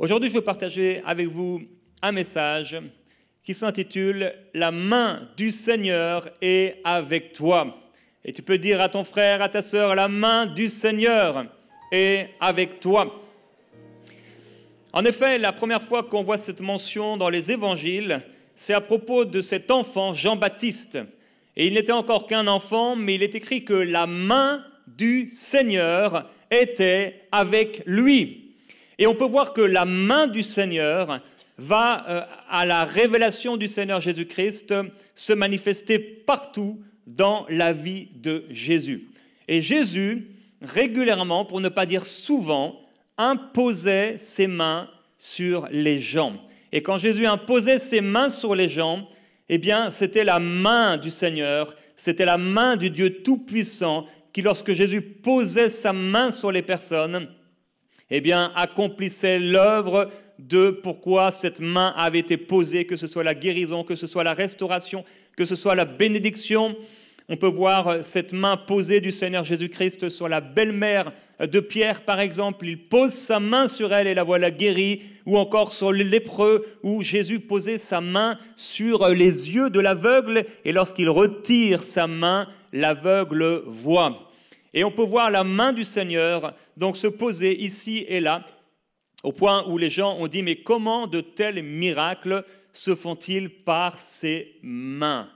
Aujourd'hui, je veux partager avec vous un message qui s'intitule La main du Seigneur est avec toi. Et tu peux dire à ton frère, à ta sœur, la main du Seigneur est avec toi. En effet, la première fois qu'on voit cette mention dans les évangiles, c'est à propos de cet enfant, Jean-Baptiste. Et il n'était encore qu'un enfant, mais il est écrit que la main du Seigneur était avec lui. Et on peut voir que la main du Seigneur va, euh, à la révélation du Seigneur Jésus-Christ, se manifester partout dans la vie de Jésus. Et Jésus, régulièrement, pour ne pas dire souvent, imposait ses mains sur les gens. Et quand Jésus imposait ses mains sur les gens, eh bien, c'était la main du Seigneur, c'était la main du Dieu Tout-Puissant qui, lorsque Jésus posait sa main sur les personnes, eh bien, accomplissait l'œuvre de pourquoi cette main avait été posée, que ce soit la guérison, que ce soit la restauration, que ce soit la bénédiction. On peut voir cette main posée du Seigneur Jésus-Christ sur la belle-mère de Pierre, par exemple. Il pose sa main sur elle et la voilà guérie. Ou encore sur le lépreux, où Jésus posait sa main sur les yeux de l'aveugle. Et lorsqu'il retire sa main, l'aveugle voit. Et on peut voir la main du Seigneur donc se poser ici et là, au point où les gens ont dit, mais comment de tels miracles se font-ils par ses mains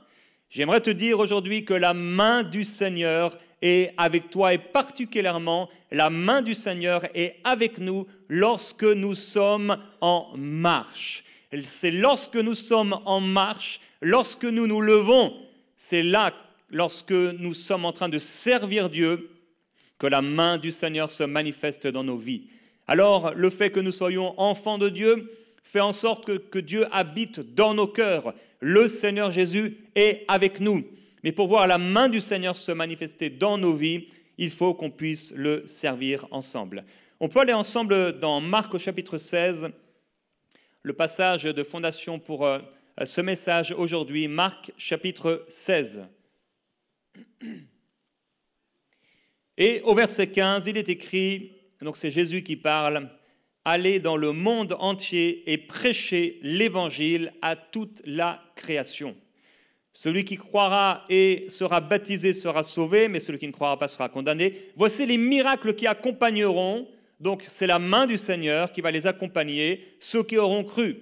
J'aimerais te dire aujourd'hui que la main du Seigneur est avec toi et particulièrement la main du Seigneur est avec nous lorsque nous sommes en marche. C'est lorsque nous sommes en marche, lorsque nous nous levons, c'est là lorsque nous sommes en train de servir Dieu, que la main du Seigneur se manifeste dans nos vies. Alors, le fait que nous soyons enfants de Dieu fait en sorte que, Dieu habite dans nos cœurs. Le Seigneur Jésus est avec nous. Mais pour voir la main du Seigneur se manifester dans nos vies, il faut qu'on puisse le servir ensemble. On peut aller ensemble dans Marc au chapitre 16, le passage de fondation pour euh, ce message aujourd'hui, Marc chapitre 16. Et au verset 15, il est écrit, donc c'est Jésus qui parle, Allez dans le monde entier et prêchez l'évangile à toute la création. Celui qui croira et sera baptisé sera sauvé, mais celui qui ne croira pas sera condamné. Voici les miracles qui accompagneront. Donc c'est la main du Seigneur qui va les accompagner, ceux qui auront cru.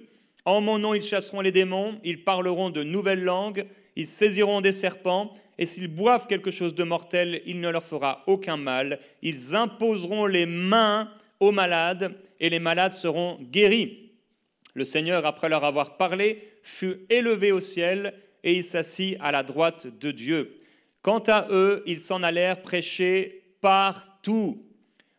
En mon nom, ils chasseront les démons, ils parleront de nouvelles langues, ils saisiront des serpents, et s'ils boivent quelque chose de mortel, il ne leur fera aucun mal. Ils imposeront les mains aux malades, et les malades seront guéris. Le Seigneur, après leur avoir parlé, fut élevé au ciel, et il s'assit à la droite de Dieu. Quant à eux, ils s'en allèrent prêcher partout.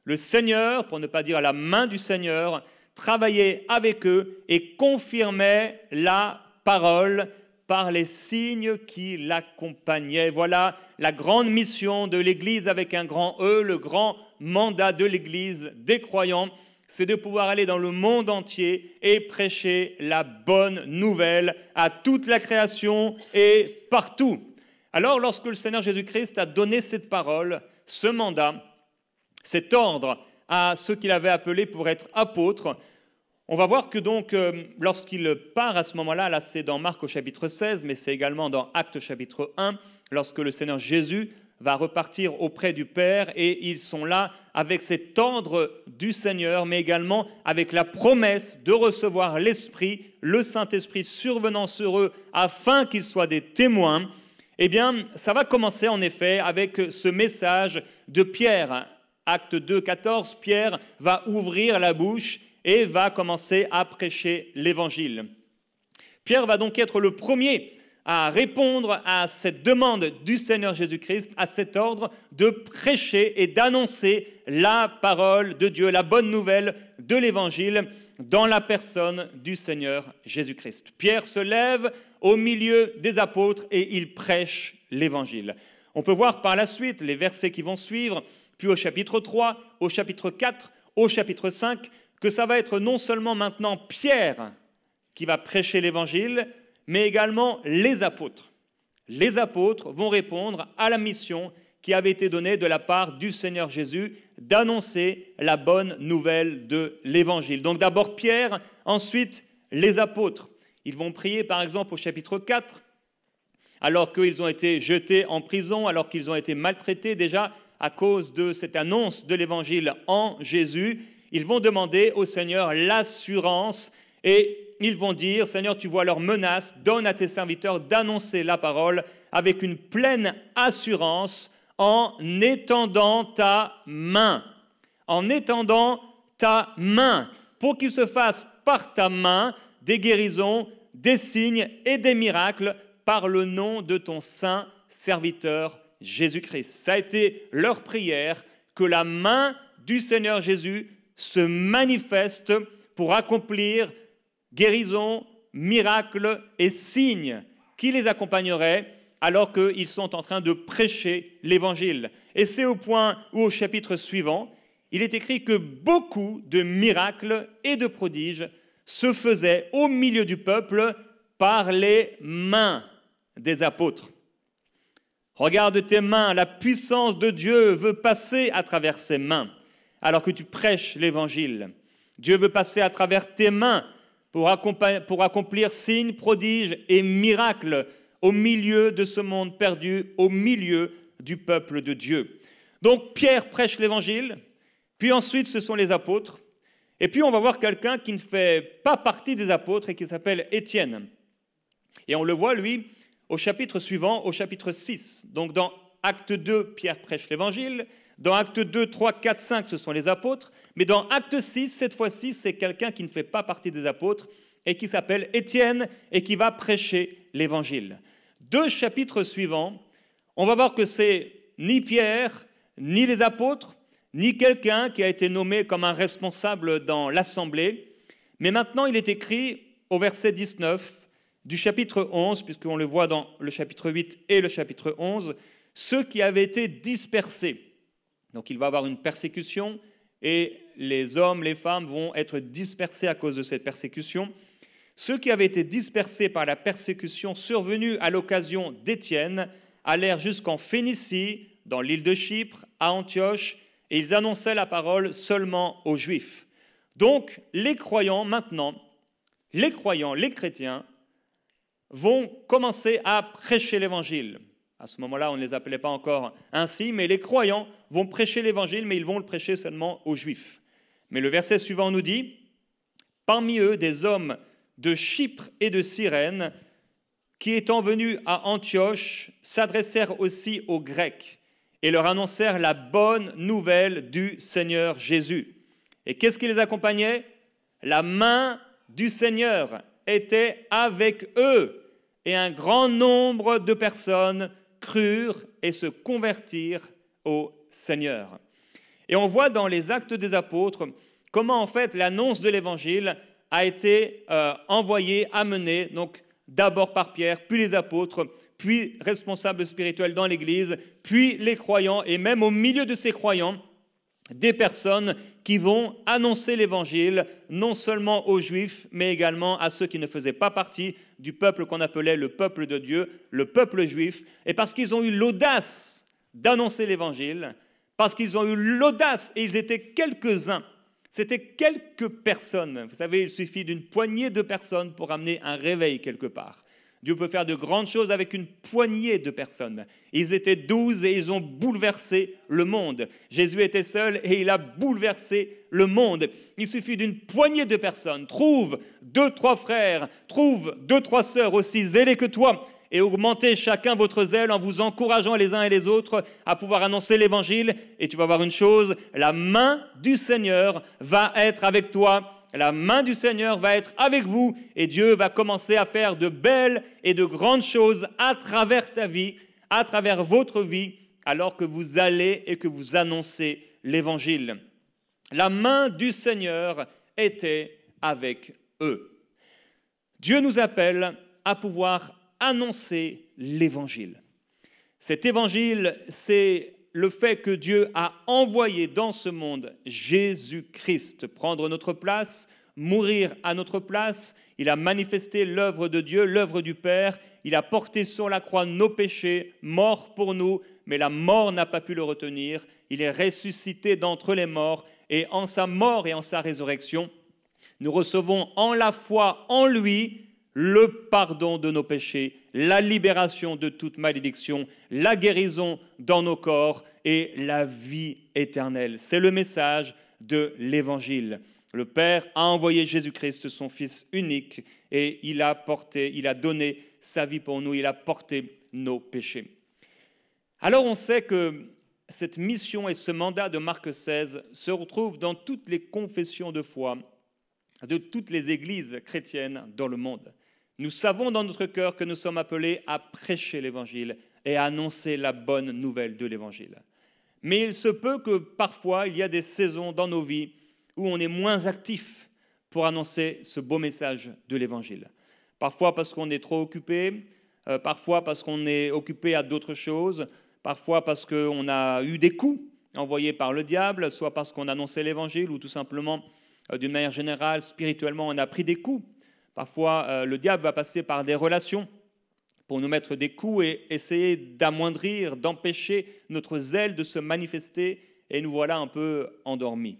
Le Seigneur, pour ne pas dire la main du Seigneur, travaillait avec eux et confirmait la parole par les signes qui l'accompagnaient. Voilà la grande mission de l'Église avec un grand E, le grand mandat de l'Église des croyants, c'est de pouvoir aller dans le monde entier et prêcher la bonne nouvelle à toute la création et partout. Alors lorsque le Seigneur Jésus-Christ a donné cette parole, ce mandat, cet ordre à ceux qu'il avait appelés pour être apôtres, on va voir que donc, euh, lorsqu'il part à ce moment-là, là, c'est dans Marc au chapitre 16, mais c'est également dans Acte chapitre 1, lorsque le Seigneur Jésus va repartir auprès du Père et ils sont là avec cet ordre du Seigneur, mais également avec la promesse de recevoir l'Esprit, le Saint-Esprit survenant sur eux afin qu'ils soient des témoins. Eh bien, ça va commencer en effet avec ce message de Pierre. Acte 2, 14, Pierre va ouvrir la bouche et va commencer à prêcher l'Évangile. Pierre va donc être le premier à répondre à cette demande du Seigneur Jésus-Christ, à cet ordre de prêcher et d'annoncer la parole de Dieu, la bonne nouvelle de l'Évangile dans la personne du Seigneur Jésus-Christ. Pierre se lève au milieu des apôtres et il prêche l'Évangile. On peut voir par la suite les versets qui vont suivre, puis au chapitre 3, au chapitre 4, au chapitre 5, que ça va être non seulement maintenant Pierre qui va prêcher l'Évangile, mais également les apôtres. Les apôtres vont répondre à la mission qui avait été donnée de la part du Seigneur Jésus d'annoncer la bonne nouvelle de l'Évangile. Donc d'abord Pierre, ensuite les apôtres. Ils vont prier par exemple au chapitre 4, alors qu'ils ont été jetés en prison, alors qu'ils ont été maltraités déjà à cause de cette annonce de l'Évangile en Jésus. Ils vont demander au Seigneur l'assurance et ils vont dire, Seigneur, tu vois leurs menaces, donne à tes serviteurs d'annoncer la parole avec une pleine assurance en étendant ta main. En étendant ta main, pour qu'il se fasse par ta main des guérisons, des signes et des miracles par le nom de ton saint serviteur Jésus-Christ. Ça a été leur prière, que la main du Seigneur Jésus se manifestent pour accomplir guérison, miracles et signes qui les accompagneraient alors qu'ils sont en train de prêcher l'Évangile. Et c'est au point où au chapitre suivant, il est écrit que beaucoup de miracles et de prodiges se faisaient au milieu du peuple par les mains des apôtres. Regarde tes mains, la puissance de Dieu veut passer à travers ses mains alors que tu prêches l'Évangile. Dieu veut passer à travers tes mains pour, accomplir signes, prodiges et miracles au milieu de ce monde perdu, au milieu du peuple de Dieu. Donc Pierre prêche l'Évangile, puis ensuite ce sont les apôtres, et puis on va voir quelqu'un qui ne fait pas partie des apôtres et qui s'appelle Étienne. Et on le voit, lui, au chapitre suivant, au chapitre 6. Donc dans Acte 2, Pierre prêche l'Évangile, dans Acte 2, 3, 4, 5, ce sont les apôtres, mais dans Acte 6, cette fois-ci, c'est quelqu'un qui ne fait pas partie des apôtres et qui s'appelle Étienne et qui va prêcher l'Évangile. Deux chapitres suivants, on va voir que c'est ni Pierre, ni les apôtres, ni quelqu'un qui a été nommé comme un responsable dans l'Assemblée, mais maintenant il est écrit au verset 19 du chapitre 11, puisqu'on le voit dans le chapitre 8 et le chapitre 11, ceux qui avaient été dispersés. Donc il va y avoir une persécution et les hommes, les femmes vont être dispersés à cause de cette persécution. Ceux qui avaient été dispersés par la persécution survenue à l'occasion d'Étienne allèrent jusqu'en Phénicie, dans l'île de Chypre, à Antioche, et ils annonçaient la parole seulement aux Juifs. Donc les croyants maintenant, les croyants, les chrétiens, vont commencer à prêcher l'Évangile. À ce moment-là, on ne les appelait pas encore ainsi, mais les croyants vont prêcher l'évangile, mais ils vont le prêcher seulement aux juifs. Mais le verset suivant nous dit, Parmi eux des hommes de Chypre et de Cyrène, qui étant venus à Antioche, s'adressèrent aussi aux Grecs et leur annoncèrent la bonne nouvelle du Seigneur Jésus. Et qu'est-ce qui les accompagnait La main du Seigneur était avec eux, et un grand nombre de personnes crurent et se convertir au Seigneur. Et on voit dans les actes des apôtres comment en fait l'annonce de l'Évangile a été euh, envoyée, amenée, donc d'abord par Pierre, puis les apôtres, puis responsables spirituels dans l'Église, puis les croyants, et même au milieu de ces croyants, des personnes qui vont annoncer l'Évangile non seulement aux Juifs, mais également à ceux qui ne faisaient pas partie du peuple qu'on appelait le peuple de Dieu, le peuple juif, et parce qu'ils ont eu l'audace d'annoncer l'Évangile, parce qu'ils ont eu l'audace, et ils étaient quelques-uns, c'était quelques personnes, vous savez, il suffit d'une poignée de personnes pour amener un réveil quelque part. Dieu peut faire de grandes choses avec une poignée de personnes. Ils étaient douze et ils ont bouleversé le monde. Jésus était seul et il a bouleversé le monde. Il suffit d'une poignée de personnes. Trouve deux, trois frères, trouve deux, trois sœurs aussi zélées que toi et augmentez chacun votre zèle en vous encourageant les uns et les autres à pouvoir annoncer l'évangile. Et tu vas voir une chose, la main du Seigneur va être avec toi. La main du Seigneur va être avec vous et Dieu va commencer à faire de belles et de grandes choses à travers ta vie, à travers votre vie, alors que vous allez et que vous annoncez l'évangile. La main du Seigneur était avec eux. Dieu nous appelle à pouvoir annoncer l'évangile. Cet évangile, c'est le fait que Dieu a envoyé dans ce monde Jésus-Christ prendre notre place, mourir à notre place. Il a manifesté l'œuvre de Dieu, l'œuvre du Père. Il a porté sur la croix nos péchés, mort pour nous, mais la mort n'a pas pu le retenir. Il est ressuscité d'entre les morts et en sa mort et en sa résurrection, nous recevons en la foi en lui le pardon de nos péchés, la libération de toute malédiction, la guérison dans nos corps et la vie éternelle. C'est le message de l'Évangile. Le Père a envoyé Jésus-Christ, son Fils unique, et il a il a donné sa vie pour nous, il a porté nos péchés. Alors on sait que cette mission et ce mandat de Marc XVI se retrouvent dans toutes les confessions de foi de toutes les églises chrétiennes dans le monde. Nous savons dans notre cœur que nous sommes appelés à prêcher l'Évangile et à annoncer la bonne nouvelle de l'Évangile. Mais il se peut que parfois il y a des saisons dans nos vies où on est moins actif pour annoncer ce beau message de l'Évangile. Parfois parce qu'on est trop occupé, euh, parfois parce qu'on est occupé à d'autres choses, parfois parce qu'on a eu des coups envoyés par le diable, soit parce qu'on annonçait l'Évangile ou tout simplement, euh, d'une manière générale, spirituellement, on a pris des coups Parfois, euh, le diable va passer par des relations pour nous mettre des coups et essayer d'amoindrir, d'empêcher notre zèle de se manifester, et nous voilà un peu endormis.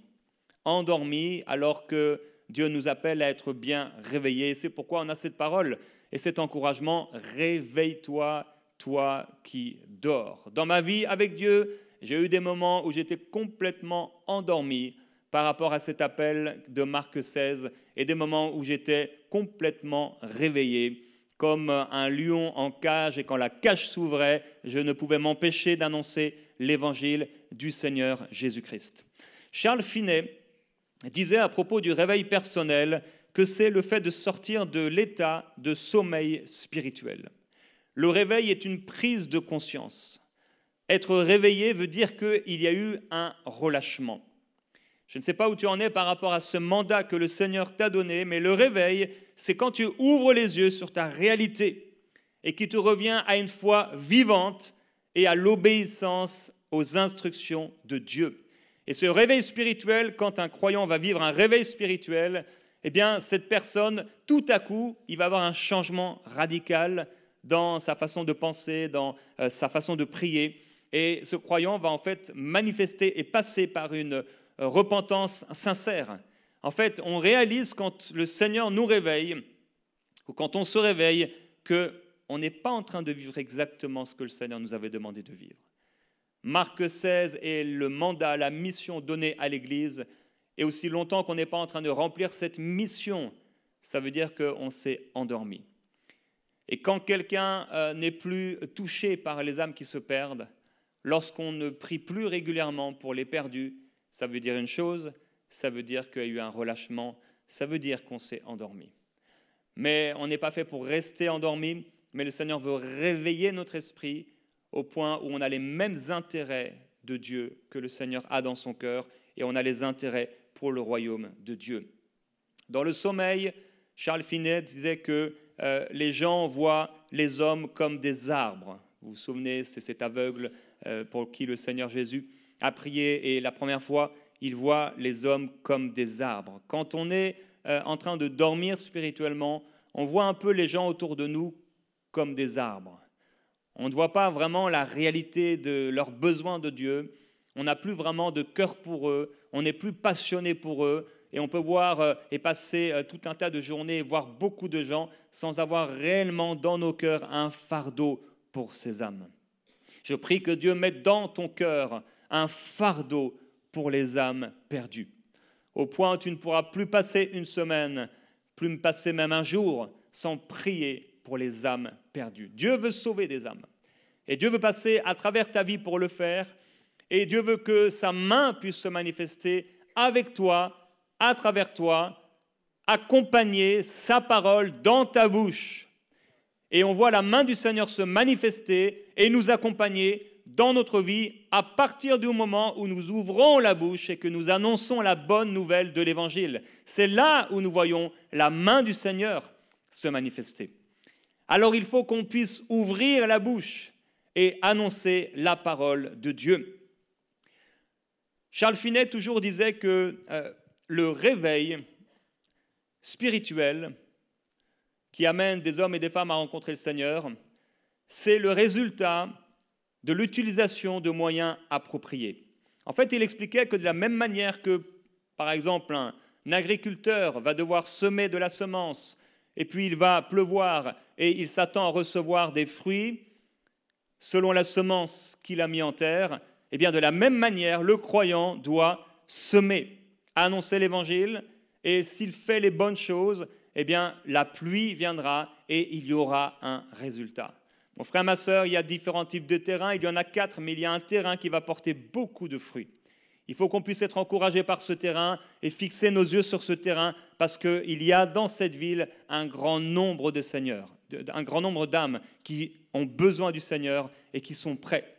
Endormis alors que Dieu nous appelle à être bien réveillés. C'est pourquoi on a cette parole et cet encouragement, réveille-toi, toi qui dors. Dans ma vie avec Dieu, j'ai eu des moments où j'étais complètement endormi, par rapport à cet appel de Marc 16 et des moments où j'étais complètement réveillé comme un lion en cage, et quand la cage s'ouvrait, je ne pouvais m'empêcher d'annoncer l'évangile du Seigneur Jésus-Christ. Charles Finet disait à propos du réveil personnel que c'est le fait de sortir de l'état de sommeil spirituel. Le réveil est une prise de conscience. Être réveillé veut dire qu'il y a eu un relâchement. Je ne sais pas où tu en es par rapport à ce mandat que le Seigneur t'a donné, mais le réveil, c'est quand tu ouvres les yeux sur ta réalité et qui te revient à une foi vivante et à l'obéissance aux instructions de Dieu. Et ce réveil spirituel, quand un croyant va vivre un réveil spirituel, eh bien, cette personne, tout à coup, il va avoir un changement radical dans sa façon de penser, dans euh, sa façon de prier. Et ce croyant va en fait manifester et passer par une euh, repentance sincère. En fait, on réalise quand le Seigneur nous réveille, ou quand on se réveille, que on n'est pas en train de vivre exactement ce que le Seigneur nous avait demandé de vivre. Marc 16 est le mandat, la mission donnée à l'Église, et aussi longtemps qu'on n'est pas en train de remplir cette mission, ça veut dire qu'on s'est endormi. Et quand quelqu'un euh, n'est plus touché par les âmes qui se perdent, lorsqu'on ne prie plus régulièrement pour les perdus, ça veut dire une chose, ça veut dire qu'il y a eu un relâchement, ça veut dire qu'on s'est endormi. Mais on n'est pas fait pour rester endormi, mais le Seigneur veut réveiller notre esprit au point où on a les mêmes intérêts de Dieu que le Seigneur a dans son cœur et on a les intérêts pour le royaume de Dieu. Dans le sommeil, Charles Finet disait que euh, les gens voient les hommes comme des arbres. Vous vous souvenez, c'est cet aveugle euh, pour qui le Seigneur Jésus à prier et la première fois, il voit les hommes comme des arbres. Quand on est euh, en train de dormir spirituellement, on voit un peu les gens autour de nous comme des arbres. On ne voit pas vraiment la réalité de leurs besoins de Dieu. On n'a plus vraiment de cœur pour eux. On n'est plus passionné pour eux. Et on peut voir euh, et passer euh, tout un tas de journées et voir beaucoup de gens sans avoir réellement dans nos cœurs un fardeau pour ces âmes. Je prie que Dieu mette dans ton cœur un fardeau pour les âmes perdues. Au point où tu ne pourras plus passer une semaine, plus me passer même un jour sans prier pour les âmes perdues. Dieu veut sauver des âmes. Et Dieu veut passer à travers ta vie pour le faire. Et Dieu veut que sa main puisse se manifester avec toi, à travers toi, accompagner sa parole dans ta bouche. Et on voit la main du Seigneur se manifester et nous accompagner dans notre vie à partir du moment où nous ouvrons la bouche et que nous annonçons la bonne nouvelle de l'Évangile. C'est là où nous voyons la main du Seigneur se manifester. Alors il faut qu'on puisse ouvrir la bouche et annoncer la parole de Dieu. Charles Finet toujours disait que euh, le réveil spirituel qui amène des hommes et des femmes à rencontrer le Seigneur, c'est le résultat de l'utilisation de moyens appropriés. En fait, il expliquait que de la même manière que, par exemple, un agriculteur va devoir semer de la semence, et puis il va pleuvoir, et il s'attend à recevoir des fruits, selon la semence qu'il a mis en terre, eh bien de la même manière, le croyant doit semer, annoncer l'évangile, et s'il fait les bonnes choses, eh bien la pluie viendra et il y aura un résultat. Mon frère, ma soeur, il y a différents types de terrains. Il y en a quatre, mais il y a un terrain qui va porter beaucoup de fruits. Il faut qu'on puisse être encouragé par ce terrain et fixer nos yeux sur ce terrain parce qu'il y a dans cette ville un grand nombre de seigneurs, un grand nombre d'âmes qui ont besoin du Seigneur et qui sont prêts.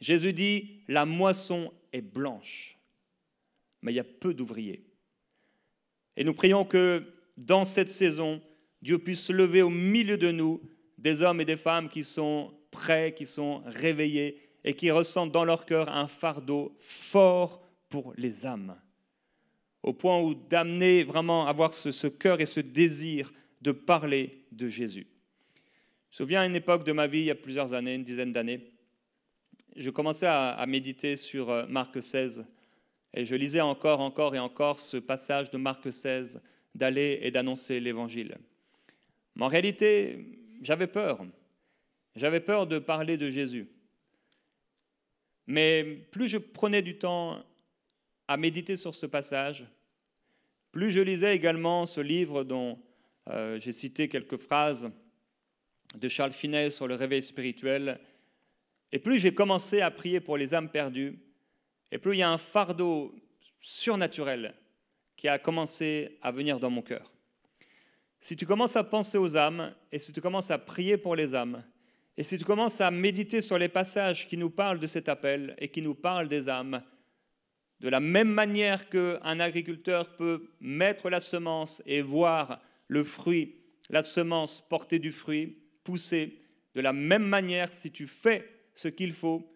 Jésus dit, la moisson est blanche, mais il y a peu d'ouvriers. Et nous prions que dans cette saison, Dieu puisse se lever au milieu de nous des hommes et des femmes qui sont prêts, qui sont réveillés et qui ressentent dans leur cœur un fardeau fort pour les âmes. Au point où d'amener vraiment avoir ce, cœur et ce désir de parler de Jésus. Je me souviens à une époque de ma vie, il y a plusieurs années, une dizaine d'années, je commençais à, à méditer sur euh, Marc 16 et je lisais encore, encore et encore ce passage de Marc 16 d'aller et d'annoncer l'évangile. Mais en réalité, j'avais peur. J'avais peur de parler de Jésus. Mais plus je prenais du temps à méditer sur ce passage, plus je lisais également ce livre dont euh, j'ai cité quelques phrases de Charles Finet sur le réveil spirituel, et plus j'ai commencé à prier pour les âmes perdues, et plus il y a un fardeau surnaturel qui a commencé à venir dans mon cœur si tu commences à penser aux âmes, et si tu commences à prier pour les âmes, et si tu commences à méditer sur les passages qui nous parlent de cet appel et qui nous parlent des âmes, de la même manière qu'un agriculteur peut mettre la semence et voir le fruit, la semence porter du fruit, pousser, de la même manière, si tu fais ce qu'il faut,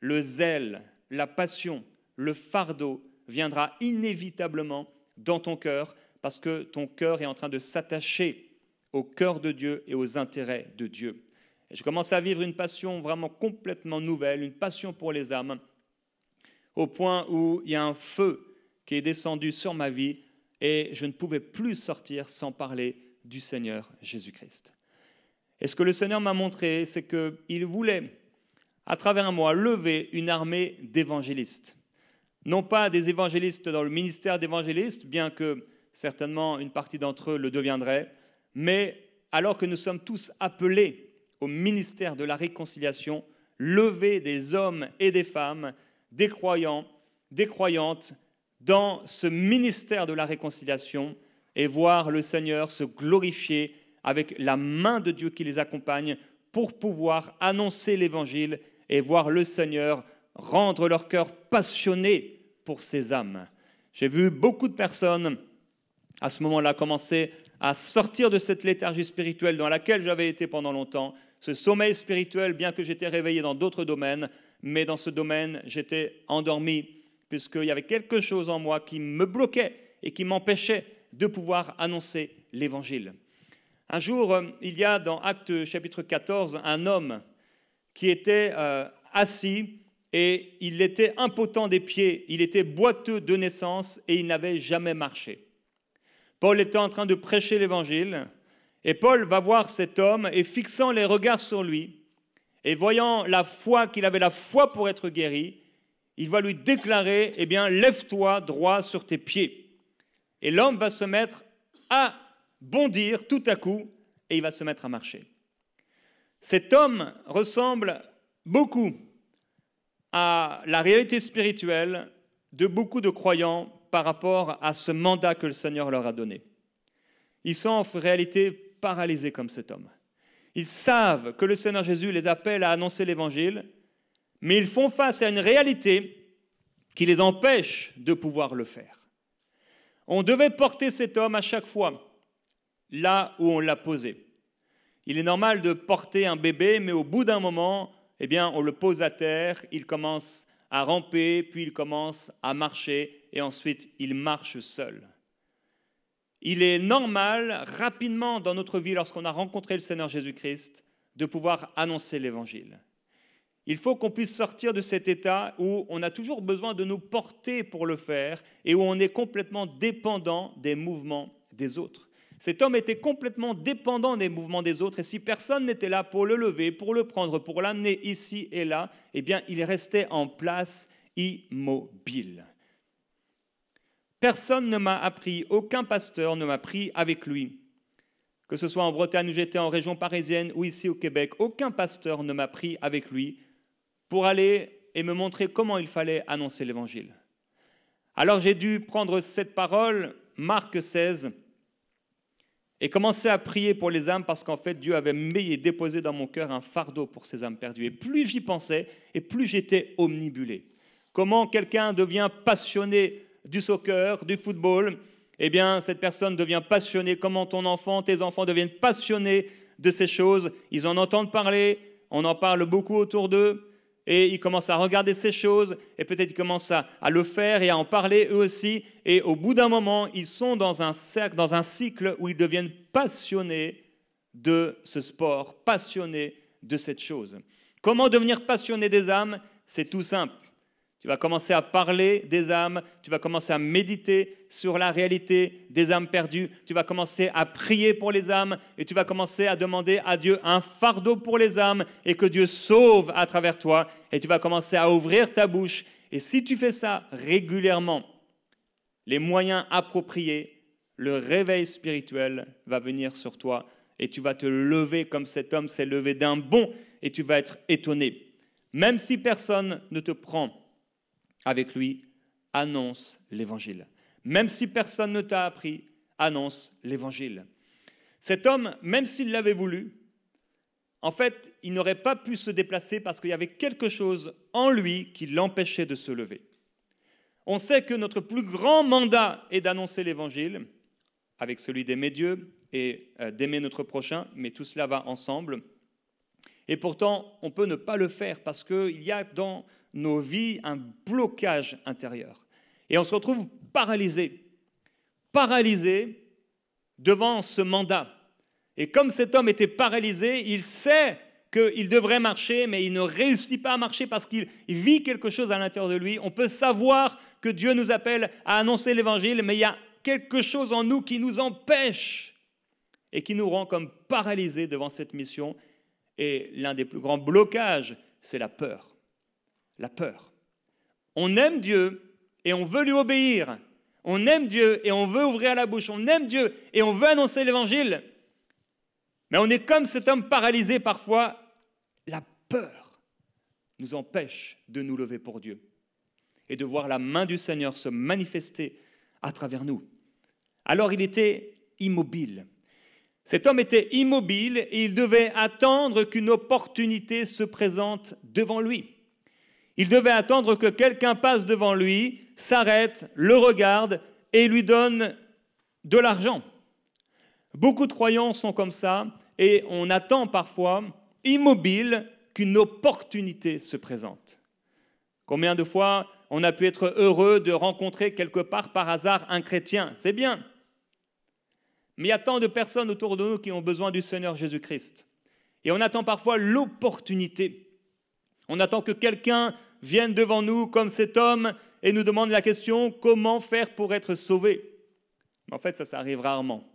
le zèle, la passion, le fardeau viendra inévitablement dans ton cœur parce que ton cœur est en train de s'attacher au cœur de Dieu et aux intérêts de Dieu. Et je commence à vivre une passion vraiment complètement nouvelle, une passion pour les âmes, au point où il y a un feu qui est descendu sur ma vie et je ne pouvais plus sortir sans parler du Seigneur Jésus-Christ. Et ce que le Seigneur m'a montré, c'est qu'il voulait, à travers moi, lever une armée d'évangélistes. Non pas des évangélistes dans le ministère d'évangélistes, bien que certainement une partie d'entre eux le deviendrait, mais alors que nous sommes tous appelés au ministère de la réconciliation, lever des hommes et des femmes, des croyants, des croyantes, dans ce ministère de la réconciliation et voir le Seigneur se glorifier avec la main de Dieu qui les accompagne pour pouvoir annoncer l'Évangile et voir le Seigneur rendre leur cœur passionné pour ces âmes. J'ai vu beaucoup de personnes à ce moment-là, commencer à sortir de cette léthargie spirituelle dans laquelle j'avais été pendant longtemps, ce sommeil spirituel, bien que j'étais réveillé dans d'autres domaines, mais dans ce domaine, j'étais endormi, puisqu'il y avait quelque chose en moi qui me bloquait et qui m'empêchait de pouvoir annoncer l'Évangile. Un jour, euh, il y a dans Actes chapitre 14 un homme qui était euh, assis et il était impotent des pieds, il était boiteux de naissance et il n'avait jamais marché. Paul était en train de prêcher l'évangile, et Paul va voir cet homme, et fixant les regards sur lui, et voyant la foi, qu'il avait la foi pour être guéri, il va lui déclarer, eh bien, lève-toi droit sur tes pieds. Et l'homme va se mettre à bondir tout à coup, et il va se mettre à marcher. Cet homme ressemble beaucoup à la réalité spirituelle de beaucoup de croyants par rapport à ce mandat que le Seigneur leur a donné. Ils sont en réalité paralysés comme cet homme. Ils savent que le Seigneur Jésus les appelle à annoncer l'Évangile, mais ils font face à une réalité qui les empêche de pouvoir le faire. On devait porter cet homme à chaque fois, là où on l'a posé. Il est normal de porter un bébé, mais au bout d'un moment, eh bien, on le pose à terre, il commence à ramper, puis il commence à marcher, et ensuite il marche seul. Il est normal, rapidement dans notre vie, lorsqu'on a rencontré le Seigneur Jésus-Christ, de pouvoir annoncer l'Évangile. Il faut qu'on puisse sortir de cet état où on a toujours besoin de nous porter pour le faire et où on est complètement dépendant des mouvements des autres. Cet homme était complètement dépendant des mouvements des autres et si personne n'était là pour le lever, pour le prendre, pour l'amener ici et là, eh bien il restait en place immobile. Personne ne m'a appris, aucun pasteur ne m'a pris avec lui. Que ce soit en Bretagne où j'étais, en région parisienne ou ici au Québec, aucun pasteur ne m'a pris avec lui pour aller et me montrer comment il fallait annoncer l'Évangile. Alors j'ai dû prendre cette parole, Marc 16, et commencer à prier pour les âmes parce qu'en fait Dieu avait mis et déposé dans mon cœur un fardeau pour ces âmes perdues. Et plus j'y pensais, et plus j'étais omnibulé. Comment quelqu'un devient passionné du soccer, du football, eh bien, cette personne devient passionnée, comment ton enfant, tes enfants deviennent passionnés de ces choses. Ils en entendent parler, on en parle beaucoup autour d'eux, et ils commencent à regarder ces choses, et peut-être ils commencent à, à, le faire et à en parler eux aussi. Et au bout d'un moment, ils sont dans un cercle, dans un cycle où ils deviennent passionnés de ce sport, passionnés de cette chose. Comment devenir passionné des âmes C'est tout simple. Tu vas commencer à parler des âmes, tu vas commencer à méditer sur la réalité des âmes perdues, tu vas commencer à prier pour les âmes et tu vas commencer à demander à Dieu un fardeau pour les âmes et que Dieu sauve à travers toi et tu vas commencer à ouvrir ta bouche. Et si tu fais ça régulièrement, les moyens appropriés, le réveil spirituel va venir sur toi et tu vas te lever comme cet homme s'est levé d'un bond et tu vas être étonné. Même si personne ne te prend avec lui, annonce l'évangile. Même si personne ne t'a appris, annonce l'évangile. Cet homme, même s'il l'avait voulu, en fait, il n'aurait pas pu se déplacer parce qu'il y avait quelque chose en lui qui l'empêchait de se lever. On sait que notre plus grand mandat est d'annoncer l'Évangile, avec celui d'aimer Dieu et euh, d'aimer notre prochain, mais tout cela va ensemble. Et pourtant, on peut ne pas le faire parce qu'il y a dans nos vies un blocage intérieur. Et on se retrouve paralysé, paralysé devant ce mandat. Et comme cet homme était paralysé, il sait qu'il devrait marcher, mais il ne réussit pas à marcher parce qu'il vit quelque chose à l'intérieur de lui. On peut savoir que Dieu nous appelle à annoncer l'Évangile, mais il y a quelque chose en nous qui nous empêche et qui nous rend comme paralysés devant cette mission. Et l'un des plus grands blocages, c'est la peur la peur. On aime Dieu et on veut lui obéir. On aime Dieu et on veut ouvrir la bouche. On aime Dieu et on veut annoncer l'évangile. Mais on est comme cet homme paralysé parfois. La peur nous empêche de nous lever pour Dieu et de voir la main du Seigneur se manifester à travers nous. Alors il était immobile. Cet homme était immobile et il devait attendre qu'une opportunité se présente devant lui. Il devait attendre que quelqu'un passe devant lui, s'arrête, le regarde et lui donne de l'argent. Beaucoup de croyants sont comme ça et on attend parfois, immobile, qu'une opportunité se présente. Combien de fois on a pu être heureux de rencontrer quelque part par hasard un chrétien C'est bien. Mais il y a tant de personnes autour de nous qui ont besoin du Seigneur Jésus-Christ. Et on attend parfois l'opportunité. On attend que quelqu'un viennent devant nous comme cet homme et nous demandent la question comment faire pour être sauvé mais En fait, ça, ça arrive rarement,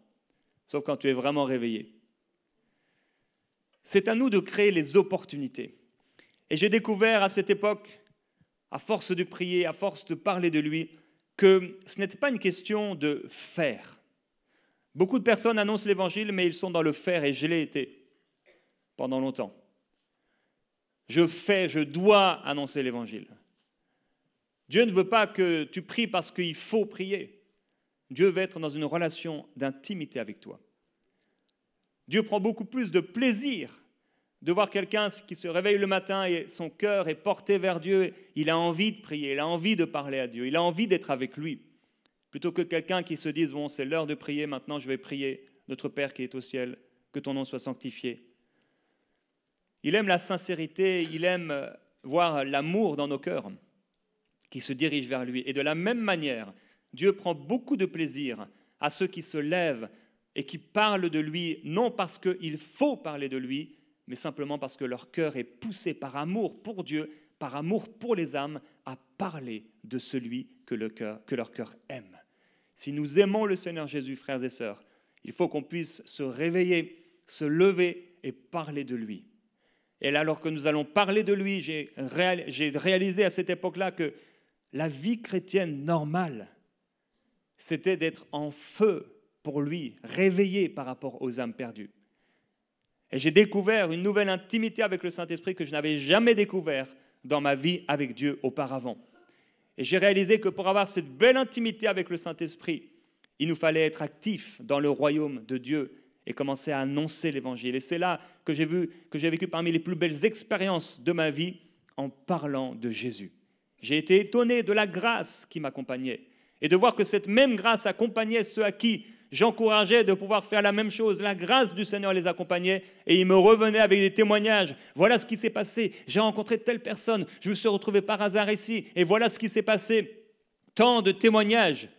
sauf quand tu es vraiment réveillé. C'est à nous de créer les opportunités. Et j'ai découvert à cette époque, à force de prier, à force de parler de lui, que ce n'était pas une question de faire. Beaucoup de personnes annoncent l'évangile, mais ils sont dans le faire, et je l'ai été pendant longtemps je fais, je dois annoncer l'évangile. Dieu ne veut pas que tu pries parce qu'il faut prier. Dieu veut être dans une relation d'intimité avec toi. Dieu prend beaucoup plus de plaisir de voir quelqu'un qui se réveille le matin et son cœur est porté vers Dieu. Il a envie de prier, il a envie de parler à Dieu, il a envie d'être avec lui. Plutôt que quelqu'un qui se dise, bon, c'est l'heure de prier, maintenant je vais prier, notre Père qui est au ciel, que ton nom soit sanctifié, il aime la sincérité, il aime euh, voir l'amour dans nos cœurs qui se dirige vers lui. Et de la même manière, Dieu prend beaucoup de plaisir à ceux qui se lèvent et qui parlent de lui, non parce qu'il faut parler de lui, mais simplement parce que leur cœur est poussé par amour pour Dieu, par amour pour les âmes, à parler de celui que, le que leur cœur aime. Si nous aimons le Seigneur Jésus, frères et sœurs, il faut qu'on puisse se réveiller, se lever et parler de lui. Et là, alors que nous allons parler de lui, j'ai réalisé à cette époque-là que la vie chrétienne normale, c'était d'être en feu pour lui, réveillé par rapport aux âmes perdues. Et j'ai découvert une nouvelle intimité avec le Saint-Esprit que je n'avais jamais découvert dans ma vie avec Dieu auparavant. Et j'ai réalisé que pour avoir cette belle intimité avec le Saint-Esprit, il nous fallait être actifs dans le royaume de Dieu et commencer à annoncer l'évangile. Et c'est là que j'ai vu, que j'ai vécu parmi les plus belles expériences de ma vie en parlant de Jésus. J'ai été étonné de la grâce qui m'accompagnait et de voir que cette même grâce accompagnait ceux à qui j'encourageais de pouvoir faire la même chose. La grâce du Seigneur les accompagnait et ils me revenaient avec des témoignages. Voilà ce qui s'est passé. J'ai rencontré telle personne. Je me suis retrouvé par hasard ici et voilà ce qui s'est passé. Tant de témoignages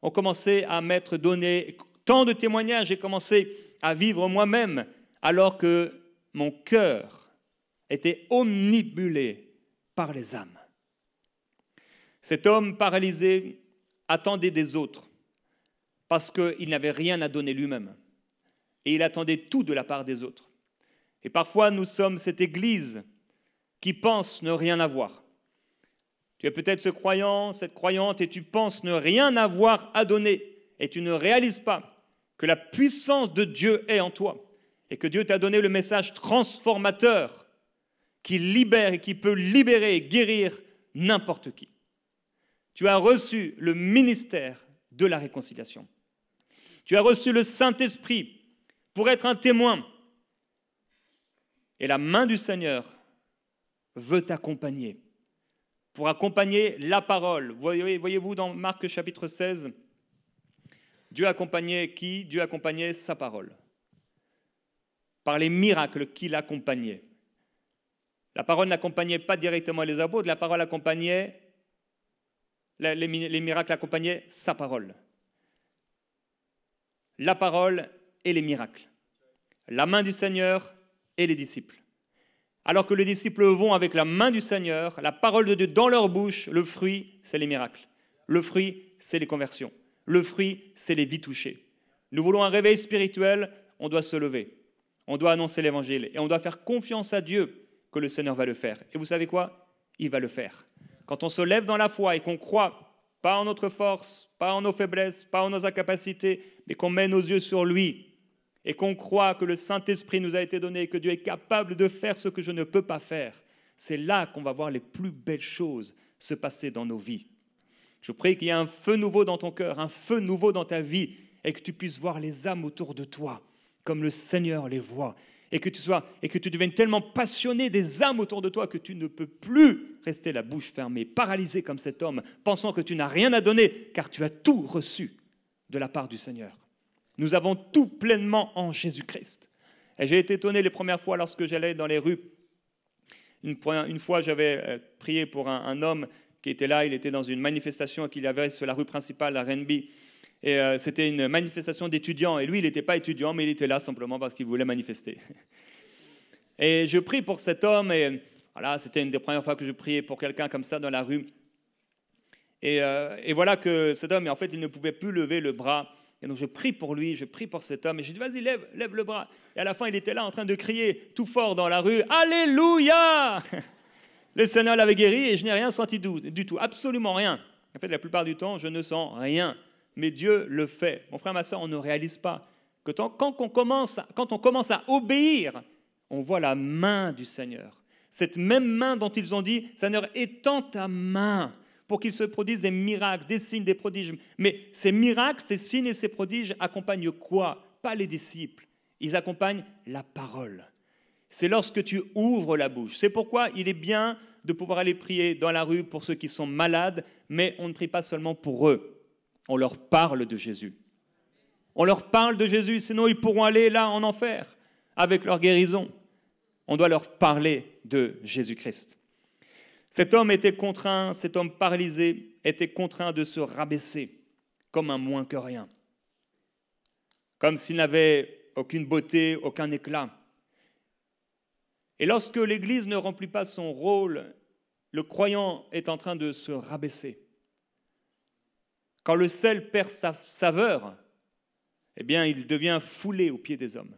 ont commencé à m'être donnés. Tant de témoignages ont commencé à vivre moi-même, alors que mon cœur était omnibulé par les âmes. Cet homme paralysé attendait des autres parce qu'il n'avait rien à donner lui-même. Et il attendait tout de la part des autres. Et parfois, nous sommes cette Église qui pense ne rien avoir. Tu es peut-être ce croyant, cette croyante, et tu penses ne rien avoir à donner, et tu ne réalises pas que la puissance de Dieu est en toi et que Dieu t'a donné le message transformateur qui libère et qui peut libérer et guérir n'importe qui. Tu as reçu le ministère de la réconciliation. Tu as reçu le Saint-Esprit pour être un témoin. Et la main du Seigneur veut t'accompagner, pour accompagner la parole. Voyez-vous dans Marc chapitre 16, Dieu accompagnait qui Dieu accompagnait sa parole. Par les miracles qui l'accompagnaient. La parole n'accompagnait pas directement les apôtres, la parole accompagnait, les, miracles accompagnaient sa parole. La parole et les miracles. La main du Seigneur et les disciples. Alors que les disciples vont avec la main du Seigneur, la parole de Dieu dans leur bouche, le fruit, c'est les miracles. Le fruit, c'est les conversions. Le fruit, c'est les vies touchées. Nous voulons un réveil spirituel, on doit se lever. On doit annoncer l'évangile et on doit faire confiance à Dieu que le Seigneur va le faire. Et vous savez quoi Il va le faire. Quand on se lève dans la foi et qu'on croit, pas en notre force, pas en nos faiblesses, pas en nos incapacités, mais qu'on met nos yeux sur lui et qu'on croit que le Saint-Esprit nous a été donné et que Dieu est capable de faire ce que je ne peux pas faire, c'est là qu'on va voir les plus belles choses se passer dans nos vies. Je prie qu'il y ait un feu nouveau dans ton cœur, un feu nouveau dans ta vie, et que tu puisses voir les âmes autour de toi, comme le Seigneur les voit, et que tu sois, et que tu deviennes tellement passionné des âmes autour de toi que tu ne peux plus rester la bouche fermée, paralysé comme cet homme, pensant que tu n'as rien à donner, car tu as tout reçu de la part du Seigneur. Nous avons tout pleinement en Jésus-Christ. Et j'ai été étonné les premières fois lorsque j'allais dans les rues. Une, fois, j'avais euh, prié pour un homme qui était là. Il était dans une manifestation qu'il avait sur la rue principale à Renby. Et euh, c'était une manifestation d'étudiants. Et lui, il n'était pas étudiant, mais il était là simplement parce qu'il voulait manifester. Et je prie pour cet homme. Et voilà, c'était une des premières fois que je priais pour quelqu'un comme ça dans la rue. Euh, et, voilà que cet homme, en fait, il ne pouvait plus lever le bras. Et donc je prie pour lui, je prie pour cet homme. Et je dis, vas-y, lève le bras. Et à la fin, il était là en train de crier tout fort dans la rue, Alléluia Le Seigneur l'avait guéri et je n'ai rien senti du, tout, absolument rien. En fait, la plupart du temps, je ne sens rien, mais Dieu le fait. Mon frère, ma soeur, on ne réalise pas que quand, on commence, quand on commence à obéir, on voit la main du Seigneur. Cette même main dont ils ont dit, Seigneur, étends ta main pour qu'il se produise des miracles, des signes, des prodiges. Mais ces miracles, ces signes et ces prodiges accompagnent quoi Pas les disciples, ils accompagnent la parole c'est lorsque tu ouvres la bouche. C'est pourquoi il est bien de pouvoir aller prier dans la rue pour ceux qui sont malades, mais on ne prie pas seulement pour eux, on leur parle de Jésus. On leur parle de Jésus, sinon ils pourront aller là en enfer avec leur guérison. On doit leur parler de Jésus-Christ. Cet homme était contraint, cet homme paralysé était contraint de se rabaisser comme un moins que rien, comme s'il n'avait aucune beauté, aucun éclat. Et lorsque l'Église ne remplit pas son rôle, le croyant est en train de se rabaisser. Quand le sel perd sa saveur, eh bien, il devient foulé aux pieds des hommes.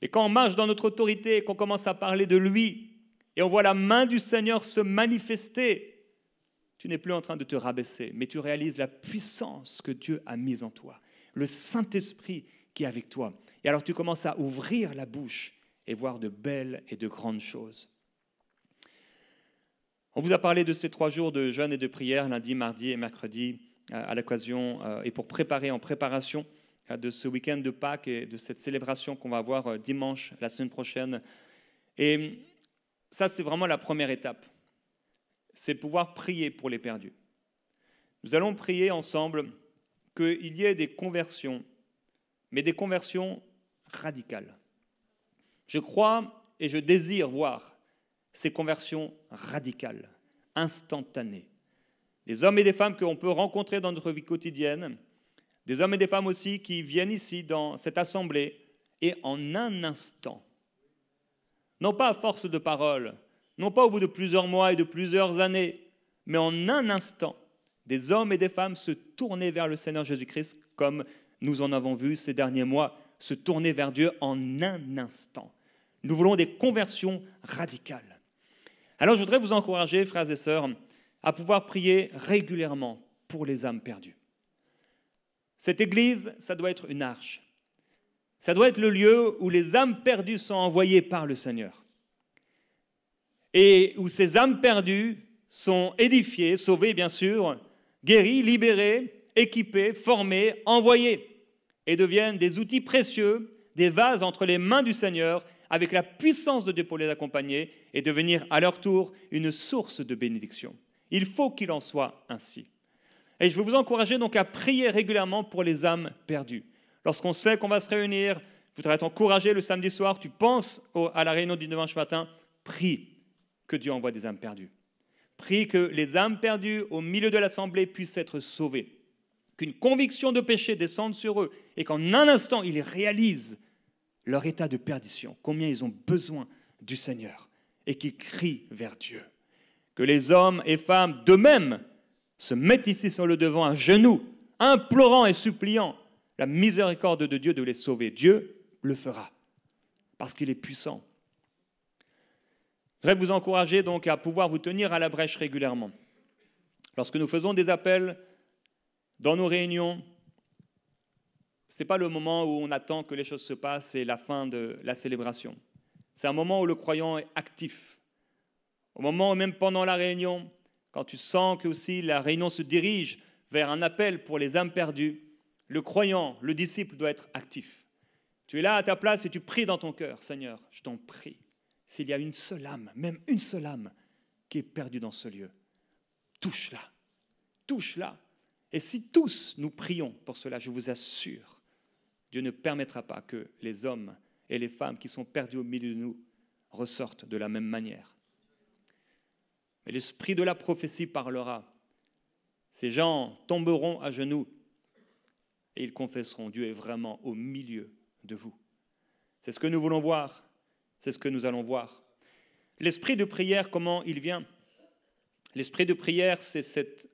Et quand on marche dans notre autorité, qu'on commence à parler de lui, et on voit la main du Seigneur se manifester, tu n'es plus en train de te rabaisser, mais tu réalises la puissance que Dieu a mise en toi, le Saint-Esprit qui est avec toi. Et alors tu commences à ouvrir la bouche et voir de belles et de grandes choses. On vous a parlé de ces trois jours de jeûne et de prière, lundi, mardi et mercredi, euh, à l'occasion euh, et pour préparer en préparation euh, de ce week-end de Pâques et de cette célébration qu'on va avoir dimanche, la semaine prochaine. Et ça, c'est vraiment la première étape. C'est pouvoir prier pour les perdus. Nous allons prier ensemble qu'il y ait des conversions, mais des conversions radicales. Je crois et je désire voir ces conversions radicales, instantanées. Des hommes et des femmes que l'on peut rencontrer dans notre vie quotidienne, des hommes et des femmes aussi qui viennent ici dans cette assemblée et en un instant, non pas à force de parole, non pas au bout de plusieurs mois et de plusieurs années, mais en un instant, des hommes et des femmes se tourner vers le Seigneur Jésus-Christ comme nous en avons vu ces derniers mois, se tourner vers Dieu en un instant. Nous voulons des conversions radicales. Alors je voudrais vous encourager, frères et sœurs, à pouvoir prier régulièrement pour les âmes perdues. Cette église, ça doit être une arche. Ça doit être le lieu où les âmes perdues sont envoyées par le Seigneur. Et où ces âmes perdues sont édifiées, sauvées bien sûr, guéries, libérées, équipées, formées, envoyées, et deviennent des outils précieux, des vases entre les mains du Seigneur avec la puissance de Dieu pour les accompagner et devenir à leur tour une source de bénédiction. Il faut qu'il en soit ainsi. Et je veux vous encourager donc à prier régulièrement pour les âmes perdues. Lorsqu'on sait qu'on va se réunir, je voudrais t'encourager le samedi soir, tu penses à la réunion du dimanche matin, prie que Dieu envoie des âmes perdues. Prie que les âmes perdues au milieu de l'assemblée puissent être sauvées, qu'une conviction de péché descende sur eux et qu'en un instant ils réalisent leur état de perdition, combien ils ont besoin du Seigneur, et qu'ils crient vers Dieu. Que les hommes et femmes d'eux-mêmes se mettent ici sur le devant à genoux, implorant et suppliant la miséricorde de Dieu de les sauver. Dieu le fera, parce qu'il est puissant. Je voudrais vous encourager donc à pouvoir vous tenir à la brèche régulièrement. Lorsque nous faisons des appels dans nos réunions, n'est pas le moment où on attend que les choses se passent et la fin de la célébration. C'est un moment où le croyant est actif. Au moment où même pendant la réunion, quand tu sens que aussi la réunion se dirige vers un appel pour les âmes perdues, le croyant, le disciple doit être actif. Tu es là à ta place et tu pries dans ton cœur, Seigneur, je t'en prie, s'il y a une seule âme, même une seule âme, qui est perdue dans ce lieu, touche-la, touche-la. Et si tous nous prions pour cela, je vous assure Dieu ne permettra pas que les hommes et les femmes qui sont perdus au milieu de nous ressortent de la même manière. Mais l'esprit de la prophétie parlera. Ces gens tomberont à genoux et ils confesseront Dieu est vraiment au milieu de vous. C'est ce que nous voulons voir, c'est ce que nous allons voir. L'esprit de prière, comment il vient L'esprit de prière, c'est cette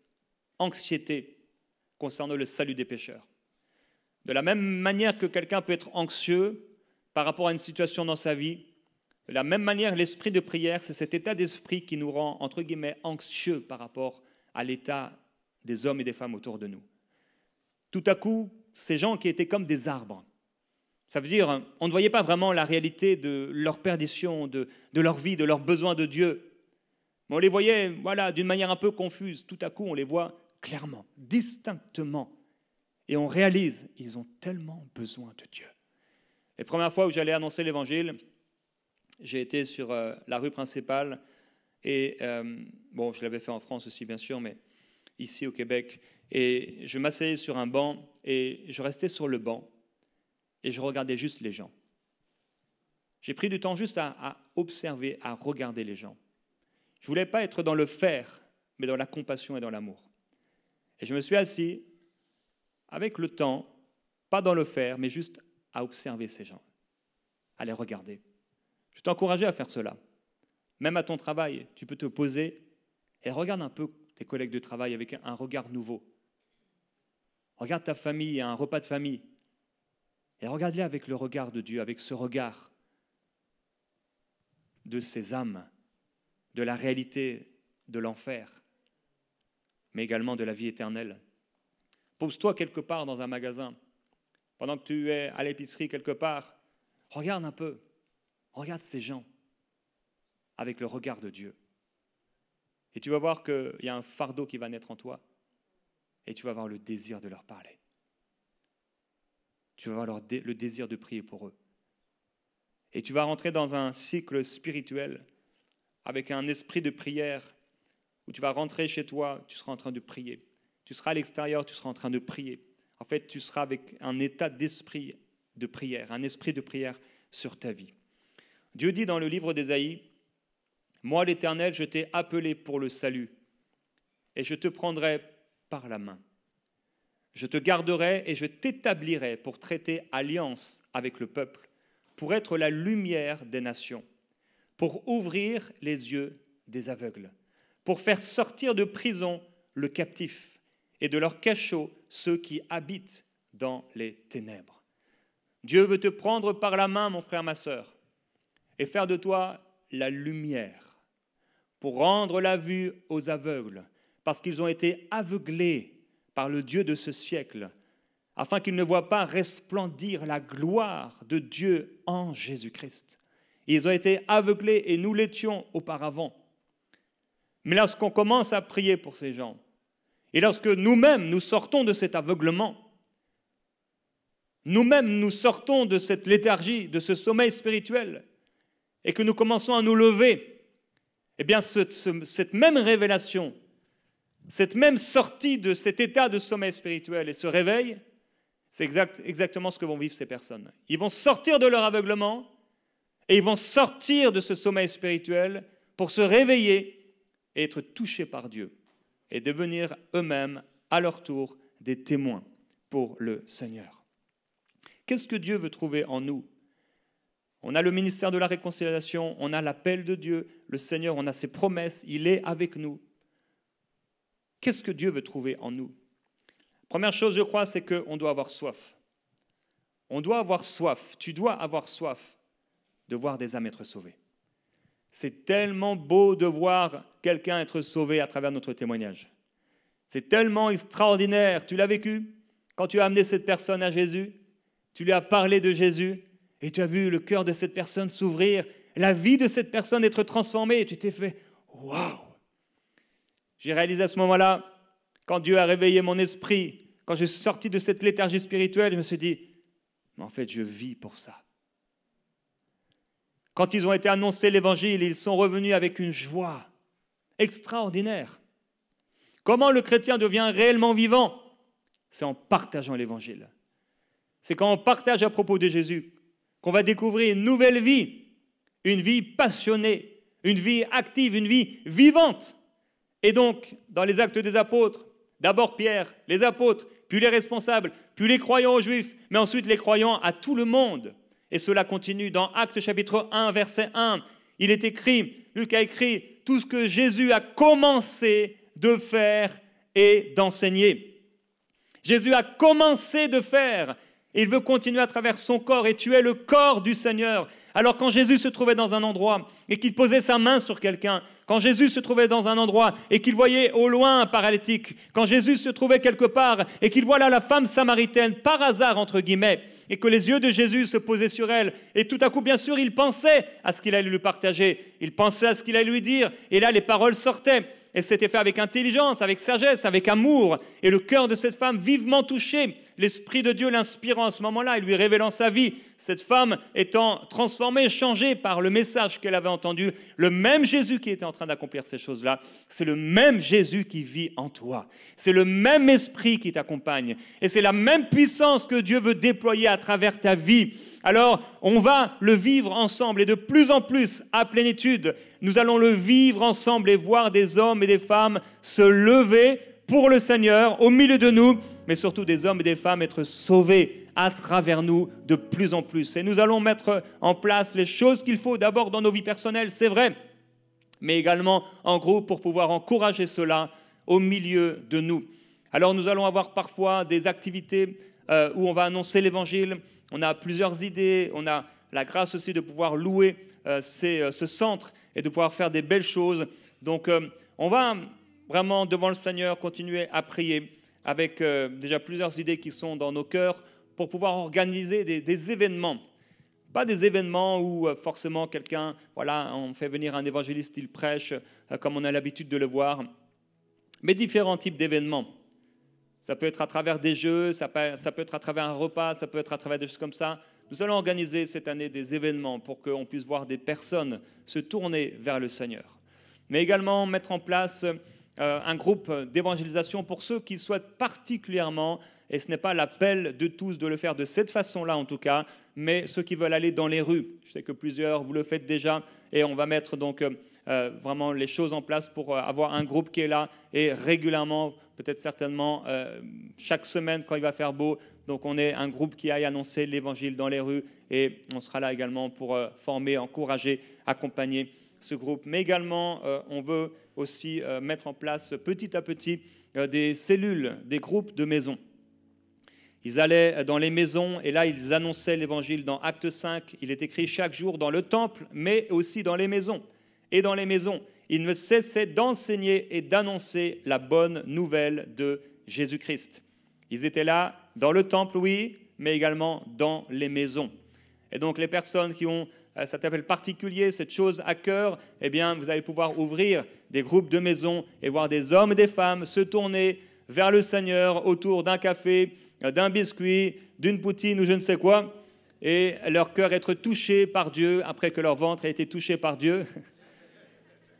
anxiété concernant le salut des pécheurs. De la même manière que quelqu'un peut être anxieux par rapport à une situation dans sa vie, de la même manière, l'esprit de prière, c'est cet état d'esprit qui nous rend, entre guillemets, anxieux par rapport à l'état des hommes et des femmes autour de nous. Tout à coup, ces gens qui étaient comme des arbres, ça veut dire, on ne voyait pas vraiment la réalité de leur perdition, de, de leur vie, de leurs besoins de Dieu. Mais on les voyait, voilà, d'une manière un peu confuse. Tout à coup, on les voit clairement, distinctement et on réalise, ils ont tellement besoin de Dieu. Les premières fois où j'allais annoncer l'évangile, j'ai été sur euh, la rue principale et euh, bon, je l'avais fait en France aussi bien sûr, mais ici au Québec, et je m'asseyais sur un banc et je restais sur le banc et je regardais juste les gens. J'ai pris du temps juste à, observer, à regarder les gens. Je voulais pas être dans le faire, mais dans la compassion et dans l'amour. Et je me suis assis avec le temps, pas dans le faire, mais juste à observer ces gens, à les regarder. Je t'encourage à faire cela. Même à ton travail, tu peux te poser et regarde un peu tes collègues de travail avec un regard nouveau. Regarde ta famille à un repas de famille et regarde-les avec le regard de Dieu, avec ce regard de ces âmes, de la réalité de l'enfer, mais également de la vie éternelle. Pose-toi quelque part dans un magasin, pendant que tu es à l'épicerie quelque part, regarde un peu, regarde ces gens avec le regard de Dieu. Et tu vas voir qu'il y a un fardeau qui va naître en toi, et tu vas avoir le désir de leur parler. Tu vas avoir le désir de prier pour eux. Et tu vas rentrer dans un cycle spirituel avec un esprit de prière où tu vas rentrer chez toi, tu seras en train de prier. Tu seras à l'extérieur, tu seras en train de prier. En fait, tu seras avec un état d'esprit de prière, un esprit de prière sur ta vie. Dieu dit dans le livre d'Ésaïe, Moi l'Éternel, je t'ai appelé pour le salut, et je te prendrai par la main. Je te garderai et je t'établirai pour traiter alliance avec le peuple, pour être la lumière des nations, pour ouvrir les yeux des aveugles, pour faire sortir de prison le captif et de leur cachot ceux qui habitent dans les ténèbres. Dieu veut te prendre par la main, mon frère, ma sœur, et faire de toi la lumière pour rendre la vue aux aveugles, parce qu'ils ont été aveuglés par le Dieu de ce siècle, afin qu'ils ne voient pas resplendir la gloire de Dieu en Jésus-Christ. Ils ont été aveuglés et nous l'étions auparavant. Mais lorsqu'on commence à prier pour ces gens, et lorsque nous-mêmes nous sortons de cet aveuglement, nous-mêmes nous sortons de cette léthargie, de ce sommeil spirituel, et que nous commençons à nous lever, eh bien cette même révélation, cette même sortie de cet état de sommeil spirituel et ce réveil, c'est exactement ce que vont vivre ces personnes. Ils vont sortir de leur aveuglement et ils vont sortir de ce sommeil spirituel pour se réveiller et être touchés par Dieu et devenir eux-mêmes à leur tour des témoins pour le Seigneur. Qu'est-ce que Dieu veut trouver en nous On a le ministère de la réconciliation, on a l'appel de Dieu, le Seigneur, on a ses promesses, il est avec nous. Qu'est-ce que Dieu veut trouver en nous Première chose, je crois, c'est qu'on doit avoir soif. On doit avoir soif, tu dois avoir soif de voir des âmes être sauvées. C'est tellement beau de voir quelqu'un être sauvé à travers notre témoignage. C'est tellement extraordinaire. Tu l'as vécu quand tu as amené cette personne à Jésus. Tu lui as parlé de Jésus et tu as vu le cœur de cette personne s'ouvrir, la vie de cette personne être transformée et tu t'es fait waouh. J'ai réalisé à ce moment-là quand Dieu a réveillé mon esprit, quand je suis sorti de cette léthargie spirituelle, je me suis dit en fait, je vis pour ça. Quand ils ont été annoncés l'évangile, ils sont revenus avec une joie extraordinaire. Comment le chrétien devient réellement vivant C'est en partageant l'évangile. C'est quand on partage à propos de Jésus qu'on va découvrir une nouvelle vie, une vie passionnée, une vie active, une vie vivante. Et donc, dans les actes des apôtres, d'abord Pierre, les apôtres, puis les responsables, puis les croyants aux juifs, mais ensuite les croyants à tout le monde. Et cela continue dans Actes chapitre 1, verset 1. Il est écrit, Luc a écrit, tout ce que Jésus a commencé de faire et d'enseigner. Jésus a commencé de faire il veut continuer à travers son corps et tuer le corps du Seigneur. Alors quand Jésus se trouvait dans un endroit et qu'il posait sa main sur quelqu'un, quand Jésus se trouvait dans un endroit et qu'il voyait au loin un paralytique, quand Jésus se trouvait quelque part et qu'il voit là la femme samaritaine par hasard entre guillemets et que les yeux de Jésus se posaient sur elle et tout à coup bien sûr il pensait à ce qu'il allait lui partager, il pensait à ce qu'il allait lui dire et là les paroles sortaient et c'était fait avec intelligence, avec sagesse, avec amour. Et le cœur de cette femme, vivement touché, l'Esprit de Dieu l'inspirant à ce moment-là et lui révélant sa vie, cette femme étant transformée, changée par le message qu'elle avait entendu, le même Jésus qui était en train d'accomplir ces choses-là, c'est le même Jésus qui vit en toi. C'est le même Esprit qui t'accompagne. Et c'est la même puissance que Dieu veut déployer à travers ta vie alors, on va le vivre ensemble et de plus en plus à plénitude, nous allons le vivre ensemble et voir des hommes et des femmes se lever pour le Seigneur au milieu de nous, mais surtout des hommes et des femmes être sauvés à travers nous de plus en plus. Et nous allons mettre en place les choses qu'il faut d'abord dans nos vies personnelles, c'est vrai, mais également en groupe pour pouvoir encourager cela au milieu de nous. Alors nous allons avoir parfois des activités euh, où on va annoncer l'évangile. On a plusieurs idées. On a la grâce aussi de pouvoir louer euh, euh, ce centre et de pouvoir faire des belles choses. Donc, on va vraiment devant le Seigneur continuer à prier avec déjà plusieurs idées qui sont dans nos cœurs pour pouvoir organiser des événements pas des événements où forcément quelqu'un, voilà, on fait venir un évangéliste, il prêche, comme on a l'habitude de le voir, mais différents types d'événements. Ça peut être à travers des jeux, ça peut, ça peut être à travers un repas, ça peut être à travers des choses comme ça. Nous allons organiser cette année des événements pour qu'on puisse voir des personnes se tourner vers le Seigneur. Mais également mettre en place euh, un groupe d'évangélisation pour ceux qui souhaitent particulièrement, et ce n'est pas l'appel de tous de le faire de cette façon-là en tout cas, mais ceux qui veulent aller dans les rues. Je sais que plusieurs, vous le faites déjà, et on va mettre donc euh, euh, vraiment les choses en place pour euh, avoir un groupe qui est là et régulièrement, peut-être certainement chaque semaine quand il va faire beau. Donc on est un groupe qui aille annoncer l'évangile dans les rues et on sera là également pour former, encourager, accompagner ce groupe. Mais également, on veut aussi mettre en place petit à petit des cellules, des groupes de maisons. Ils allaient dans les maisons et là, ils annonçaient l'évangile dans Acte 5. Il est écrit chaque jour dans le temple, mais aussi dans les maisons. Et dans les maisons, ils ne cessaient d'enseigner et d'annoncer la bonne nouvelle de Jésus-Christ. Ils étaient là dans le temple, oui, mais également dans les maisons. Et donc les personnes qui ont euh, cet appel particulier, cette chose à cœur, eh bien, vous allez pouvoir ouvrir des groupes de maisons et voir des hommes et des femmes se tourner vers le Seigneur autour d'un café, d'un biscuit, d'une poutine ou je ne sais quoi, et leur cœur être touché par Dieu après que leur ventre ait été touché par Dieu.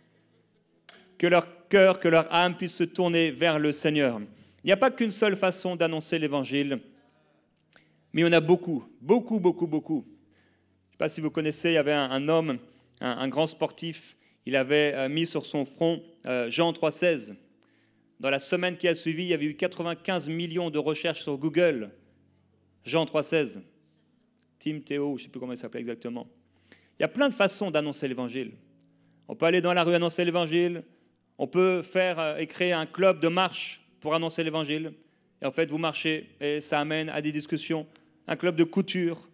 que leur cœur, que leur âme puisse se tourner vers le Seigneur. Il n'y a pas qu'une seule façon d'annoncer l'Évangile, mais on a beaucoup, beaucoup, beaucoup, beaucoup. Je ne sais pas si vous connaissez, il y avait un, homme, un, grand sportif, il avait euh, mis sur son front euh, Jean 3,16. Dans la semaine qui a suivi, il y avait eu 95 millions de recherches sur Google. Jean 3,16. Tim Théo, je ne sais plus comment il s'appelait exactement. Il y a plein de façons d'annoncer l'évangile. On peut aller dans la rue annoncer l'évangile. On peut faire euh, et créer un club de marche pour annoncer l'évangile. Et en fait, vous marchez et ça amène à des discussions. Un club de couture,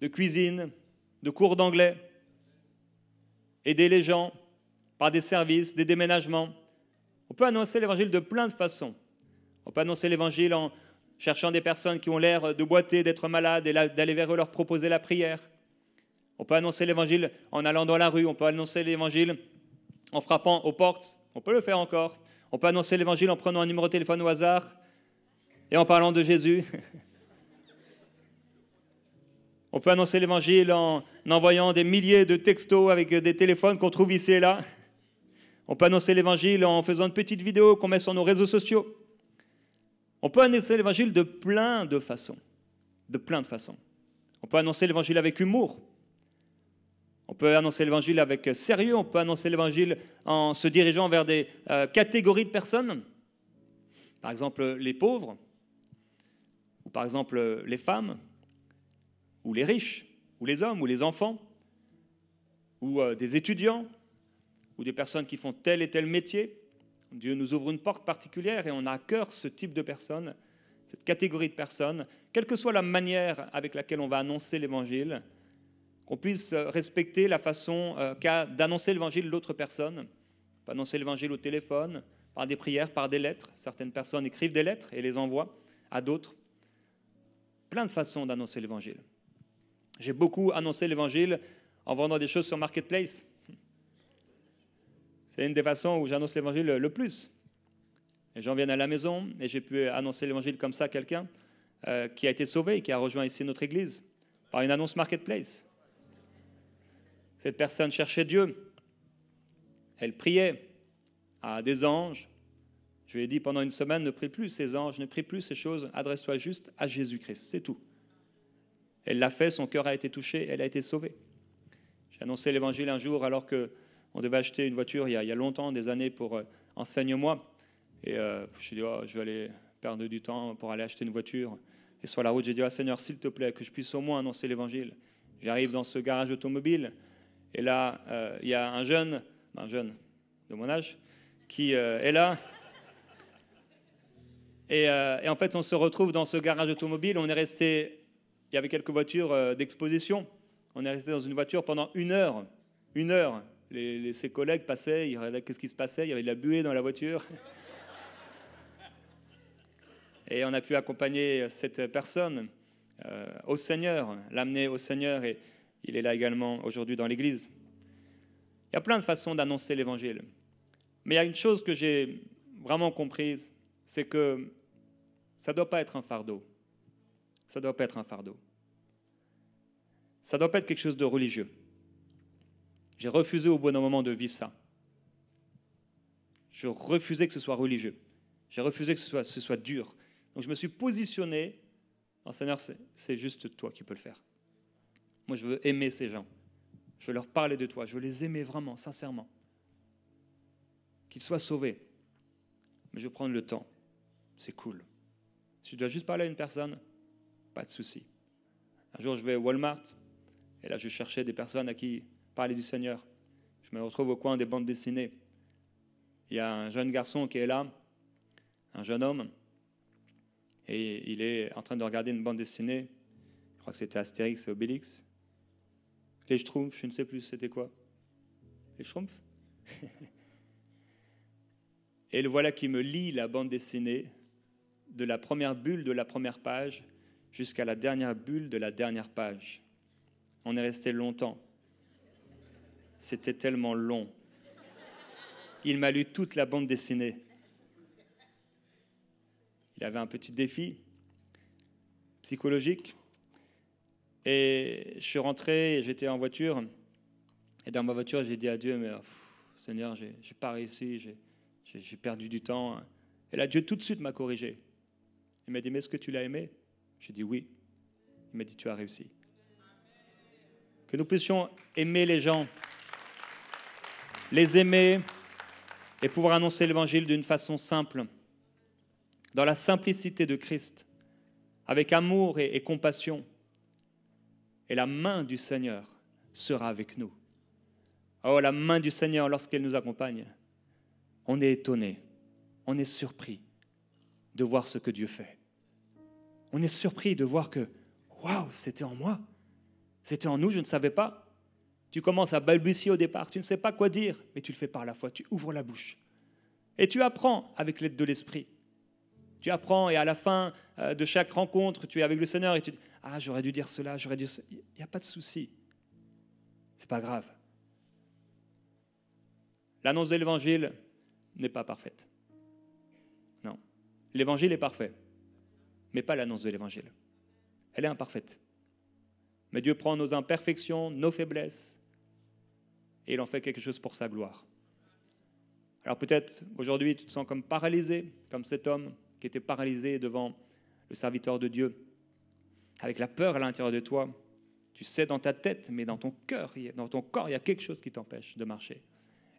de cuisine, de cours d'anglais. Aider les gens par des services, des déménagements. On peut annoncer l'évangile de plein de façons. On peut annoncer l'évangile en cherchant des personnes qui ont l'air de boiter, d'être malades, et d'aller vers eux leur proposer la prière. On peut annoncer l'évangile en allant dans la rue, on peut annoncer l'évangile en frappant aux portes, on peut le faire encore. On peut annoncer l'évangile en prenant un numéro de téléphone au hasard et en parlant de Jésus. on peut annoncer l'évangile en envoyant des milliers de textos avec des téléphones qu'on trouve ici et là. On peut annoncer l'évangile en faisant une petite vidéo qu'on met sur nos réseaux sociaux. On peut annoncer l'évangile de plein de façons. De plein de façons. On peut annoncer l'évangile avec humour. On peut annoncer l'évangile avec sérieux. On peut annoncer l'évangile en se dirigeant vers des euh, catégories de personnes. Par exemple, les pauvres. Ou par exemple, les femmes. Ou les riches. Ou les hommes. Ou les enfants. Ou euh, des étudiants ou des personnes qui font tel et tel métier. Dieu nous ouvre une porte particulière et on a à cœur ce type de personnes, cette catégorie de personnes, quelle que soit la manière avec laquelle on va annoncer l'Évangile, qu'on puisse respecter la façon euh, qu'a d'annoncer l'Évangile l'autre personne, annoncer l'Évangile au téléphone, par des prières, par des lettres. Certaines personnes écrivent des lettres et les envoient à d'autres. Plein de façons d'annoncer l'Évangile. J'ai beaucoup annoncé l'Évangile en vendant des choses sur Marketplace. C'est une des façons où j'annonce l'évangile le plus. Les gens viennent à la maison et j'ai pu annoncer l'évangile comme ça à quelqu'un euh, qui a été sauvé et qui a rejoint ici notre église par une annonce marketplace. Cette personne cherchait Dieu. Elle priait à des anges. Je lui ai dit pendant une semaine, ne prie plus ces anges, ne prie plus ces choses, adresse-toi juste à Jésus-Christ, c'est tout. Elle l'a fait, son cœur a été touché, elle a été sauvée. J'ai annoncé l'évangile un jour alors que on devait acheter une voiture il y a, longtemps, des années, pour euh, enseigne-moi. Et euh, je me suis dit, oh, je vais aller perdre du temps pour aller acheter une voiture. Et sur la route, j'ai dit, oh, Seigneur, s'il te plaît, que je puisse au moins annoncer l'évangile. J'arrive dans ce garage automobile, et là, euh, il y a un jeune, un jeune de mon âge, qui est là. Et, et, en fait, on se retrouve dans ce garage automobile. On est resté, il y avait quelques voitures d'exposition. On est resté dans une voiture pendant une heure. Une heure. Les, ses collègues passaient, qu'est-ce qui se passait, il y avait de la buée dans la voiture. Et on a pu accompagner cette personne euh, au Seigneur, l'amener au Seigneur, et il est là également aujourd'hui dans l'Église. Il y a plein de façons d'annoncer l'Évangile. Mais il y a une chose que j'ai vraiment comprise, c'est que ça ne doit pas être un fardeau. Ça ne doit pas être un fardeau. Ça ne doit pas être quelque chose de religieux. J'ai refusé au bon moment de vivre ça. Je refusais que ce soit religieux. J'ai refusé que ce soit, ce soit dur. Donc je me suis positionné en Seigneur, c'est juste toi qui peux le faire. Moi, je veux aimer ces gens. Je veux leur parler de toi. Je veux les aimer vraiment, sincèrement. Qu'ils soient sauvés. Mais je veux prendre le temps. C'est cool. Si je dois juste parler à une personne, pas de souci. Un jour, je vais à Walmart. Et là, je cherchais des personnes à qui parler du Seigneur. Je me retrouve au coin des bandes dessinées. Il y a un jeune garçon qui est là, un jeune homme, et il est en train de regarder une bande dessinée. Je crois que c'était Astérix et Obélix. Les Schtroumpfs, je ne sais plus c'était quoi. Les Schtroumpfs Et le voilà qui me lit la bande dessinée de la première bulle de la première page jusqu'à la dernière bulle de la dernière page. On est resté longtemps. C'était tellement long. Il m'a lu toute la bande dessinée. Il avait un petit défi psychologique. Et je suis rentré, j'étais en voiture. Et dans ma voiture, j'ai dit à Dieu, mais Seigneur, j'ai pas réussi, j'ai perdu du temps. Et là, Dieu tout de suite m'a corrigé. Il m'a dit, mais est-ce que tu l'as aimé J'ai dit oui. Il m'a dit, tu as réussi. Que nous puissions aimer les gens les aimer et pouvoir annoncer l'évangile d'une façon simple, dans la simplicité de Christ, avec amour et, compassion. Et la main du Seigneur sera avec nous. Oh, la main du Seigneur lorsqu'elle nous accompagne. On est étonné, on est surpris de voir ce que Dieu fait. On est surpris de voir que, waouh, c'était en moi, c'était en nous, je ne savais pas. Tu commences à balbutier au départ, tu ne sais pas quoi dire, mais tu le fais par la foi, tu ouvres la bouche. Et tu apprends avec l'aide de l'Esprit. Tu apprends et à la fin euh, de chaque rencontre, tu es avec le Seigneur et tu dis Ah, j'aurais dû dire cela, j'aurais dû. Il n'y a pas de souci. C'est pas grave. L'annonce de l'Évangile n'est pas parfaite. Non. L'Évangile est parfait, mais pas l'annonce de l'Évangile. Elle est imparfaite. Mais Dieu prend nos imperfections, nos faiblesses, et il en fait quelque chose pour sa gloire. Alors peut-être aujourd'hui tu te sens comme paralysé, comme cet homme qui était paralysé devant le serviteur de Dieu, avec la peur à l'intérieur de toi. Tu sais dans ta tête, mais dans ton cœur, dans ton corps, il y a quelque chose qui t'empêche de marcher.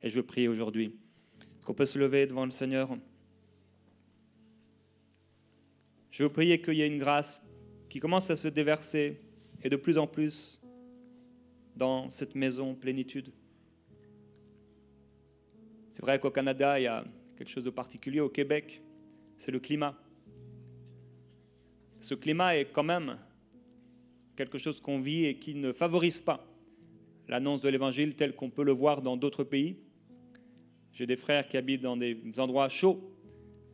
Et je veux prier aujourd'hui. Est-ce qu'on peut se lever devant le Seigneur Je veux prier qu'il y ait une grâce qui commence à se déverser et de plus en plus dans cette maison plénitude. C'est vrai qu'au Canada, il y a quelque chose de particulier. Au Québec, c'est le climat. Ce climat est quand même quelque chose qu'on vit et qui ne favorise pas l'annonce de l'Évangile tel qu'on peut le voir dans d'autres pays. J'ai des frères qui habitent dans des endroits chauds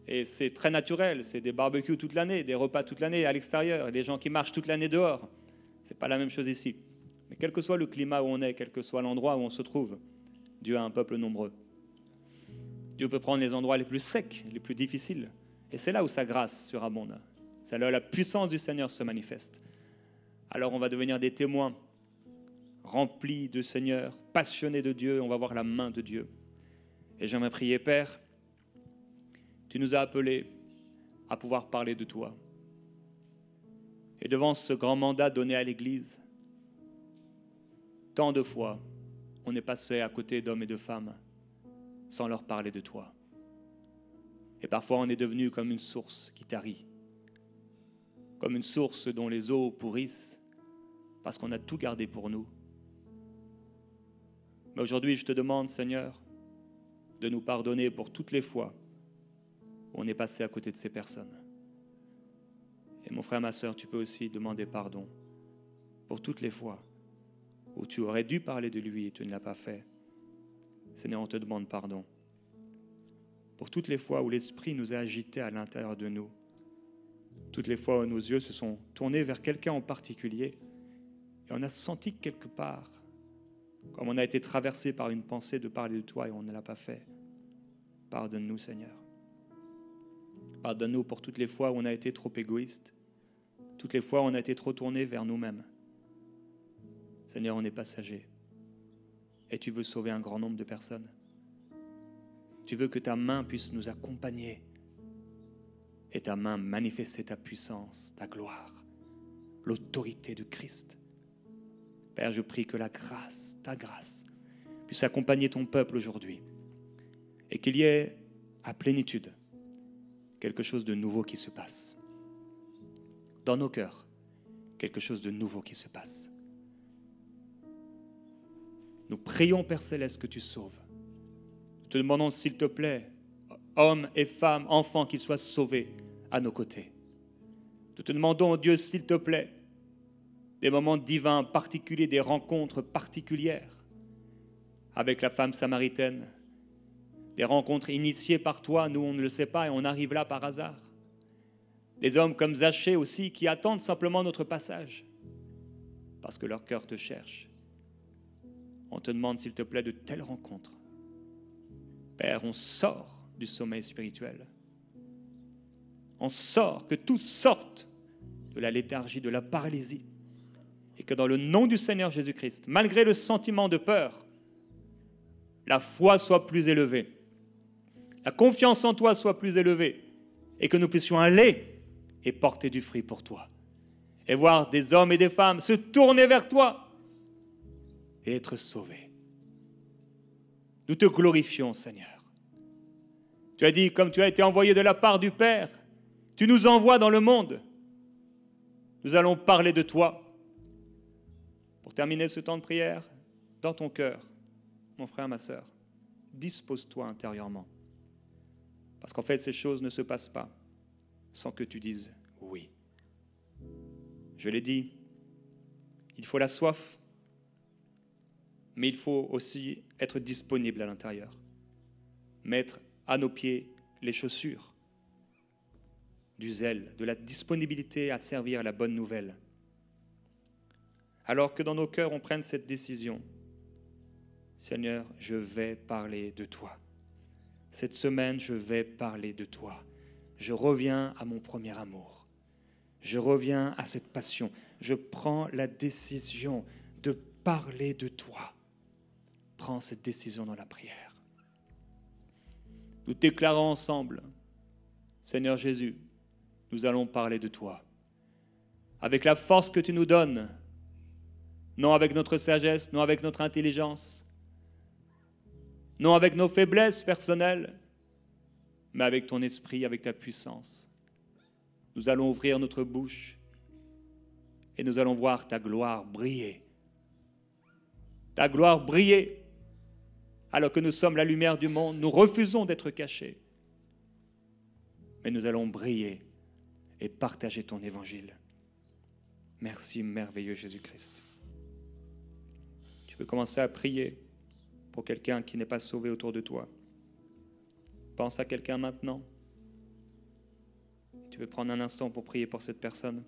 et c'est très naturel. C'est des barbecues toute l'année, des repas toute l'année à l'extérieur, des gens qui marchent toute l'année dehors n'est pas la même chose ici. Mais quel que soit le climat où on est, quel que soit l'endroit où on se trouve, Dieu a un peuple nombreux. Dieu peut prendre les endroits les plus secs, les plus difficiles. Et c'est là où sa grâce surabonde. C'est là où la puissance du Seigneur se manifeste. Alors on va devenir des témoins remplis du Seigneur, passionnés de Dieu. On va voir la main de Dieu. Et j'aimerais prier, Père, tu nous as appelés à pouvoir parler de toi et devant ce grand mandat donné à l'Église, tant de fois, on est passé à côté d'hommes et de femmes sans leur parler de toi. Et parfois, on est devenu comme une source qui tarit, comme une source dont les eaux pourrissent parce qu'on a tout gardé pour nous. Mais aujourd'hui, je te demande, Seigneur, de nous pardonner pour toutes les fois où on est passé à côté de ces personnes. Et mon frère, ma soeur, tu peux aussi demander pardon pour toutes les fois où tu aurais dû parler de lui et tu ne l'as pas fait. Seigneur, on te demande pardon. Pour toutes les fois où l'Esprit nous a agité à l'intérieur de nous, toutes les fois où nos yeux se sont tournés vers quelqu'un en particulier et on a senti quelque part, comme on a été traversé par une pensée de parler de toi et on ne l'a pas fait. Pardonne-nous, Seigneur. Pardonne-nous pour toutes les fois où on a été trop égoïste, toutes les fois on a été trop tourné vers nous-mêmes. Seigneur, on est passager. Et tu veux sauver un grand nombre de personnes. Tu veux que ta main puisse nous accompagner. Et ta main manifester ta puissance, ta gloire, l'autorité de Christ. Père, je prie que la grâce, ta grâce, puisse accompagner ton peuple aujourd'hui. Et qu'il y ait à plénitude quelque chose de nouveau qui se passe dans nos cœurs, quelque chose de nouveau qui se passe. Nous prions, Père céleste, que tu sauves. Nous te demandons, s'il te plaît, hommes et femmes, enfants, qu'ils soient sauvés à nos côtés. Nous te demandons, oh Dieu, s'il te plaît, des moments divins particuliers, des rencontres particulières avec la femme samaritaine, des rencontres initiées par toi, nous on ne le sait pas et on arrive là par hasard. Des hommes comme Zachée aussi qui attendent simplement notre passage parce que leur cœur te cherche. On te demande, s'il te plaît, de telles rencontres. Père, on sort du sommeil spirituel. On sort, que tout sorte de la léthargie, de la paralysie. Et que dans le nom du Seigneur Jésus-Christ, malgré le sentiment de peur, la foi soit plus élevée, la confiance en toi soit plus élevée, et que nous puissions aller et porter du fruit pour toi. Et voir des hommes et des femmes se tourner vers toi et être sauvés. Nous te glorifions, Seigneur. Tu as dit, comme tu as été envoyé de la part du Père, tu nous envoies dans le monde. Nous allons parler de toi. Pour terminer ce temps de prière, dans ton cœur, mon frère, ma sœur, dispose-toi intérieurement. Parce qu'en fait, ces choses ne se passent pas sans que tu dises oui. Je l'ai dit, il faut la soif, mais il faut aussi être disponible à l'intérieur. Mettre à nos pieds les chaussures du zèle, de la disponibilité à servir la bonne nouvelle. Alors que dans nos cœurs, on prenne cette décision. Seigneur, je vais parler de toi. Cette semaine, je vais parler de toi. Je reviens à mon premier amour. Je reviens à cette passion. Je prends la décision de parler de toi. Prends cette décision dans la prière. Nous déclarons ensemble, Seigneur Jésus, nous allons parler de toi. Avec la force que tu nous donnes, non avec notre sagesse, non avec notre intelligence, non avec nos faiblesses personnelles, mais avec ton esprit, avec ta puissance. Nous allons ouvrir notre bouche et nous allons voir ta gloire briller. Ta gloire briller. Alors que nous sommes la lumière du monde, nous refusons d'être cachés. Mais nous allons briller et partager ton évangile. Merci merveilleux Jésus-Christ. Tu peux commencer à prier pour quelqu'un qui n'est pas sauvé autour de toi. Pense à quelqu'un maintenant. Tu veux prendre un instant pour prier pour cette personne.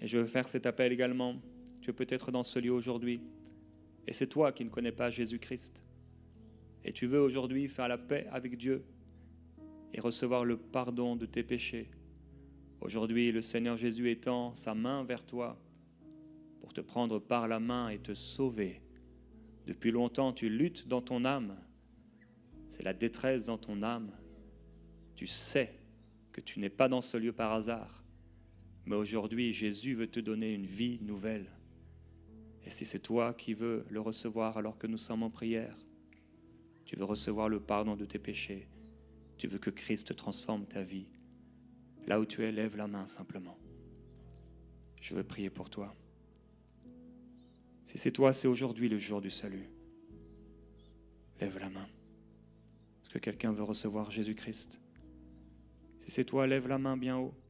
Et je veux faire cet appel également. Tu es peut-être dans ce lieu aujourd'hui. Et c'est toi qui ne connais pas Jésus-Christ. Et tu veux aujourd'hui faire la paix avec Dieu et recevoir le pardon de tes péchés. Aujourd'hui, le Seigneur Jésus étend sa main vers toi pour te prendre par la main et te sauver. Depuis longtemps, tu luttes dans ton âme c'est la détresse dans ton âme. Tu sais que tu n'es pas dans ce lieu par hasard. Mais aujourd'hui, Jésus veut te donner une vie nouvelle. Et si c'est toi qui veux le recevoir alors que nous sommes en prière, tu veux recevoir le pardon de tes péchés, tu veux que Christ transforme ta vie, là où tu es, lève la main simplement. Je veux prier pour toi. Si c'est toi, c'est aujourd'hui le jour du salut. Lève la main que quelqu'un veut recevoir Jésus-Christ Si c'est toi, lève la main bien haut.